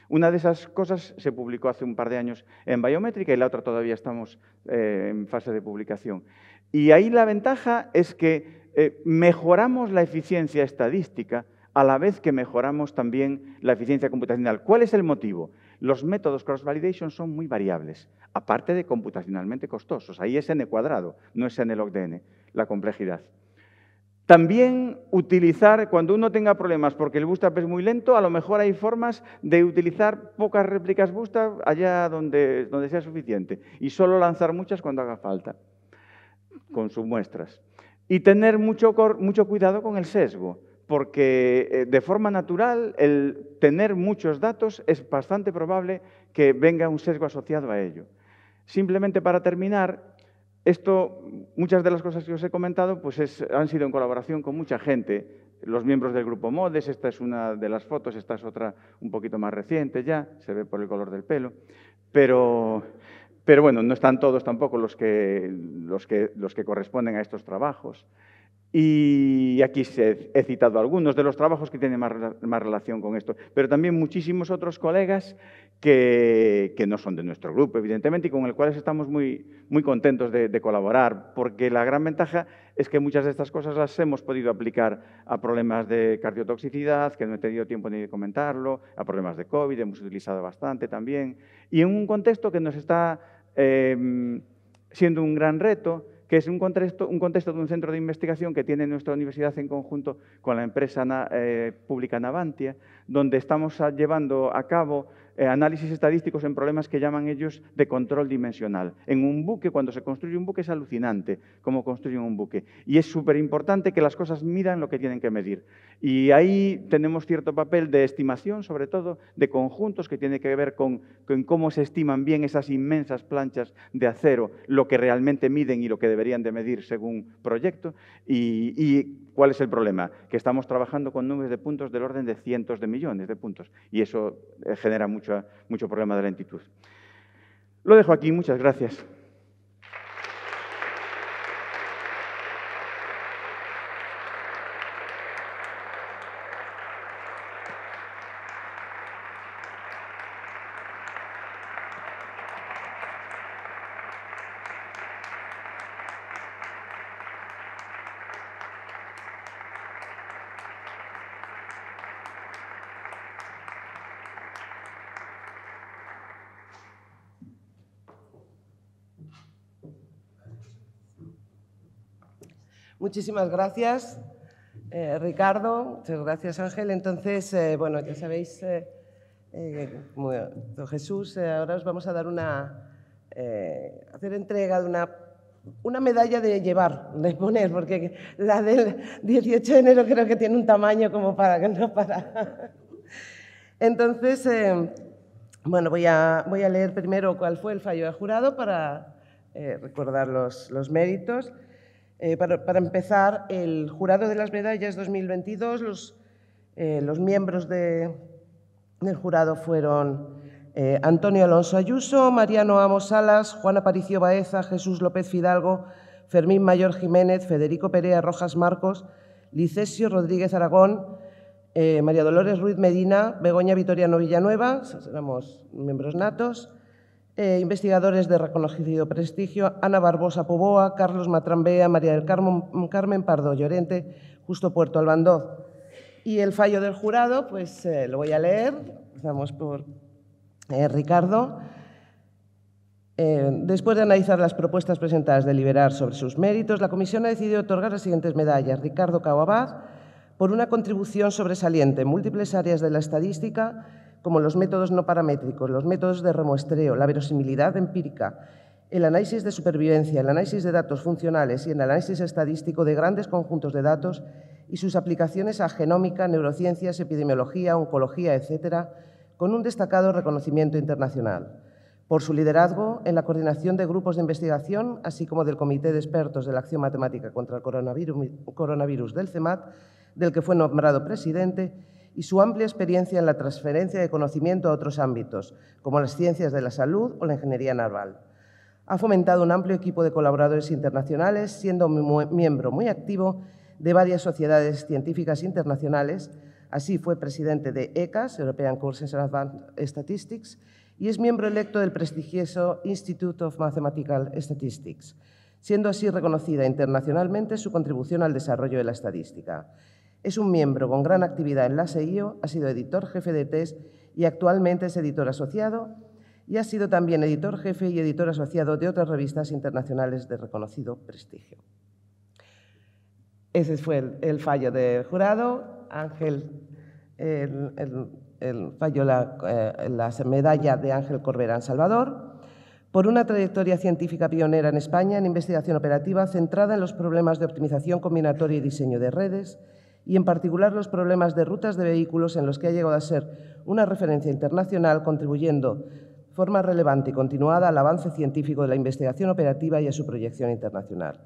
Una de esas cosas se publicó hace un par de años en Biométrica y la otra todavía estamos eh, en fase de publicación. Y ahí la ventaja es que eh, mejoramos la eficiencia estadística a la vez que mejoramos también la eficiencia computacional. ¿Cuál es el motivo? Los métodos cross-validation son muy variables, aparte de computacionalmente costosos. Ahí es n cuadrado, no es n log de n, la complejidad. También utilizar, cuando uno tenga problemas porque el bootstrap es muy lento, a lo mejor hay formas de utilizar pocas réplicas bootstrap allá donde, donde sea suficiente y solo lanzar muchas cuando haga falta con sus muestras. Y tener mucho, mucho cuidado con el sesgo porque eh, de forma natural el tener muchos datos es bastante probable que venga un sesgo asociado a ello. Simplemente para terminar, esto, muchas de las cosas que os he comentado pues han sido en colaboración con mucha gente, los miembros del grupo Modes, esta es una de las fotos, esta es otra un poquito más reciente ya, se ve por el color del pelo, pero, bueno, no están todos tampoco los que corresponden a estos trabajos. Y aquí he citado algunos de los trabajos que tienen más, relación con esto, pero también muchísimos otros colegas que, no son de nuestro grupo, evidentemente, y con los cuales estamos muy, contentos de, colaborar, porque la gran ventaja es que muchas de estas cosas las hemos podido aplicar a problemas de cardiotoxicidad, que no he tenido tiempo ni de comentarlo, a problemas de COVID, hemos utilizado bastante también, y en un contexto que nos está em, siendo un gran reto que es un contexto, un contexto de un centro de investigación que tiene nuestra universidad en conjunto con la empresa eh, pública Navantia, donde estamos llevando a cabo eh, análisis estadísticos en problemas que llaman ellos de control dimensional. En un buque, cuando se construye un buque, es alucinante cómo construyen un buque. Y es súper importante que las cosas midan lo que tienen que medir. Y ahí tenemos cierto papel de estimación, sobre todo, de conjuntos que tiene que ver con, cómo se estiman bien esas inmensas planchas de acero, lo que realmente miden y lo que deberían de medir según proyecto. ¿Cuál es el problema? Que estamos trabajando con números de puntos del orden de cientos de millones de puntos y eso eh, genera mucho, mucho problema de lentitud. Lo dejo aquí, muchas gracias. Muchísimas gracias, eh, Ricardo. Muchas gracias, Ángel. Entonces, eh, bueno, ya sabéis, eh, Jesús, ahora os vamos a dar una, hacer entrega de una, una medalla de llevar, de poner, porque la del 18 de enero creo que tiene un tamaño como para que no para. Entonces, bueno, voy a, voy a leer primero cuál fue el fallo del jurado para recordar los, los méritos. Eh, para, empezar, el jurado de las medallas 2022, eh, los, miembros del jurado fueron eh, Antonio Alonso Ayuso, Mariano Amos Salas, Juan Aparicio Baeza, Jesús López Fidalgo, Fermín Mayor Jiménez, Federico Perea Rojas Marcos, Licesio Rodríguez Aragón, María Dolores Ruiz Medina, Begoña Vitoriano Villanueva, éramos miembros natos, eh, investigadores de reconocido prestigio, Ana Barbosa Poboa, Carlos Matrambea, María del Carmen, Carmen Pardo Llorente, Justo Puerto Albandoz. Y el fallo del jurado, pues eh, lo voy a leer, empezamos por eh, Ricardo. después de analizar las propuestas presentadas de liberar sobre sus méritos, la comisión ha decidido otorgar las siguientes medallas. Ricardo Cabo por una contribución sobresaliente en múltiples áreas de la estadística como los métodos no paramétricos, los métodos de remuestreo, la verosimilidad empírica, el análisis de supervivencia, el análisis de datos funcionales y el análisis estadístico de grandes conjuntos de datos y sus aplicaciones a genómica, neurociencias, epidemiología, oncología, etcétera, con un destacado reconocimiento internacional. Por su liderazgo en la coordinación de grupos de investigación, así como del Comité de Expertos de la Acción Matemática contra el Coronavirus, coronavirus del CEMAT, del que fue nombrado presidente, y su amplia experiencia en la transferencia de conocimiento a otros ámbitos, como las ciencias de la salud o la ingeniería naval. Ha fomentado un amplio equipo de colaboradores internacionales, siendo miembro muy activo de varias sociedades científicas internacionales. Así fue presidente de ECAS, European Courses and Advanced Statistics, y es miembro electo del prestigioso Institute of Mathematical Statistics, siendo así reconocida internacionalmente su contribución al desarrollo de la estadística. Es un miembro con gran actividad en la SEIO, ha sido editor jefe de test e y actualmente es editor asociado y ha sido también editor jefe y editor asociado de otras revistas internacionales de reconocido prestigio. Ese fue el, fallo del jurado. Ángel, el, fallo, la, eh, la medalla de Ángel Corberán Salvador por una trayectoria científica pionera en España en investigación operativa centrada en los problemas de optimización combinatoria y diseño de redes, y en particular los problemas de rutas de vehículos en los que ha llegado a ser una referencia internacional, contribuyendo de forma relevante y continuada al avance científico de la investigación operativa y a su proyección internacional.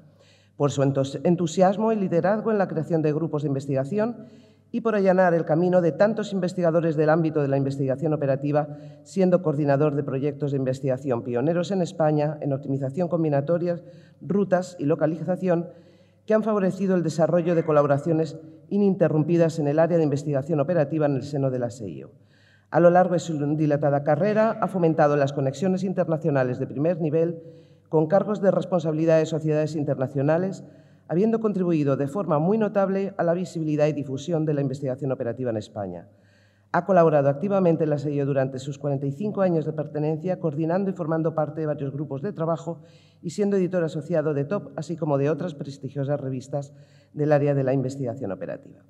Por su entusiasmo y liderazgo en la creación de grupos de investigación y por allanar el camino de tantos investigadores del ámbito de la investigación operativa, siendo coordinador de proyectos de investigación pioneros en España en optimización combinatoria, rutas y localización, que han favorecido el desarrollo de colaboraciones ininterrumpidas en el área de investigación operativa en el seno de la SEIO. A lo largo de su dilatada carrera, ha fomentado las conexiones internacionales de primer nivel con cargos de responsabilidad de sociedades internacionales, habiendo contribuido de forma muy notable a la visibilidad y difusión de la investigación operativa en España. Ha colaborado activamente en la sello durante sus 45 años de pertenencia, coordinando y formando parte de varios grupos de trabajo y siendo editor asociado de TOP, así como de otras prestigiosas revistas del área de la investigación operativa.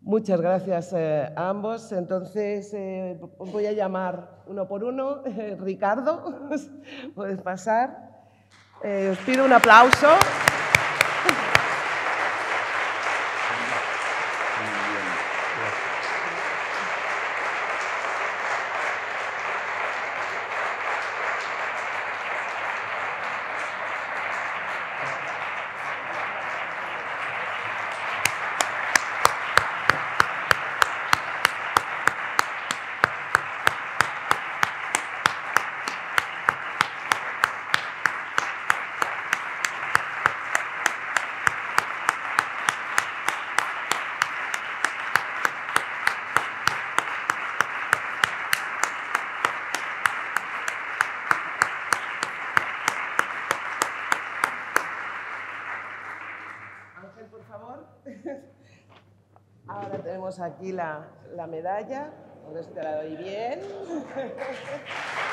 Muchas gracias eh, a ambos. Entonces, eh, voy a llamar uno por uno. Ricardo, puedes pasar. Eh, os pido un aplauso. aquí la, medalla. A te la doy bien.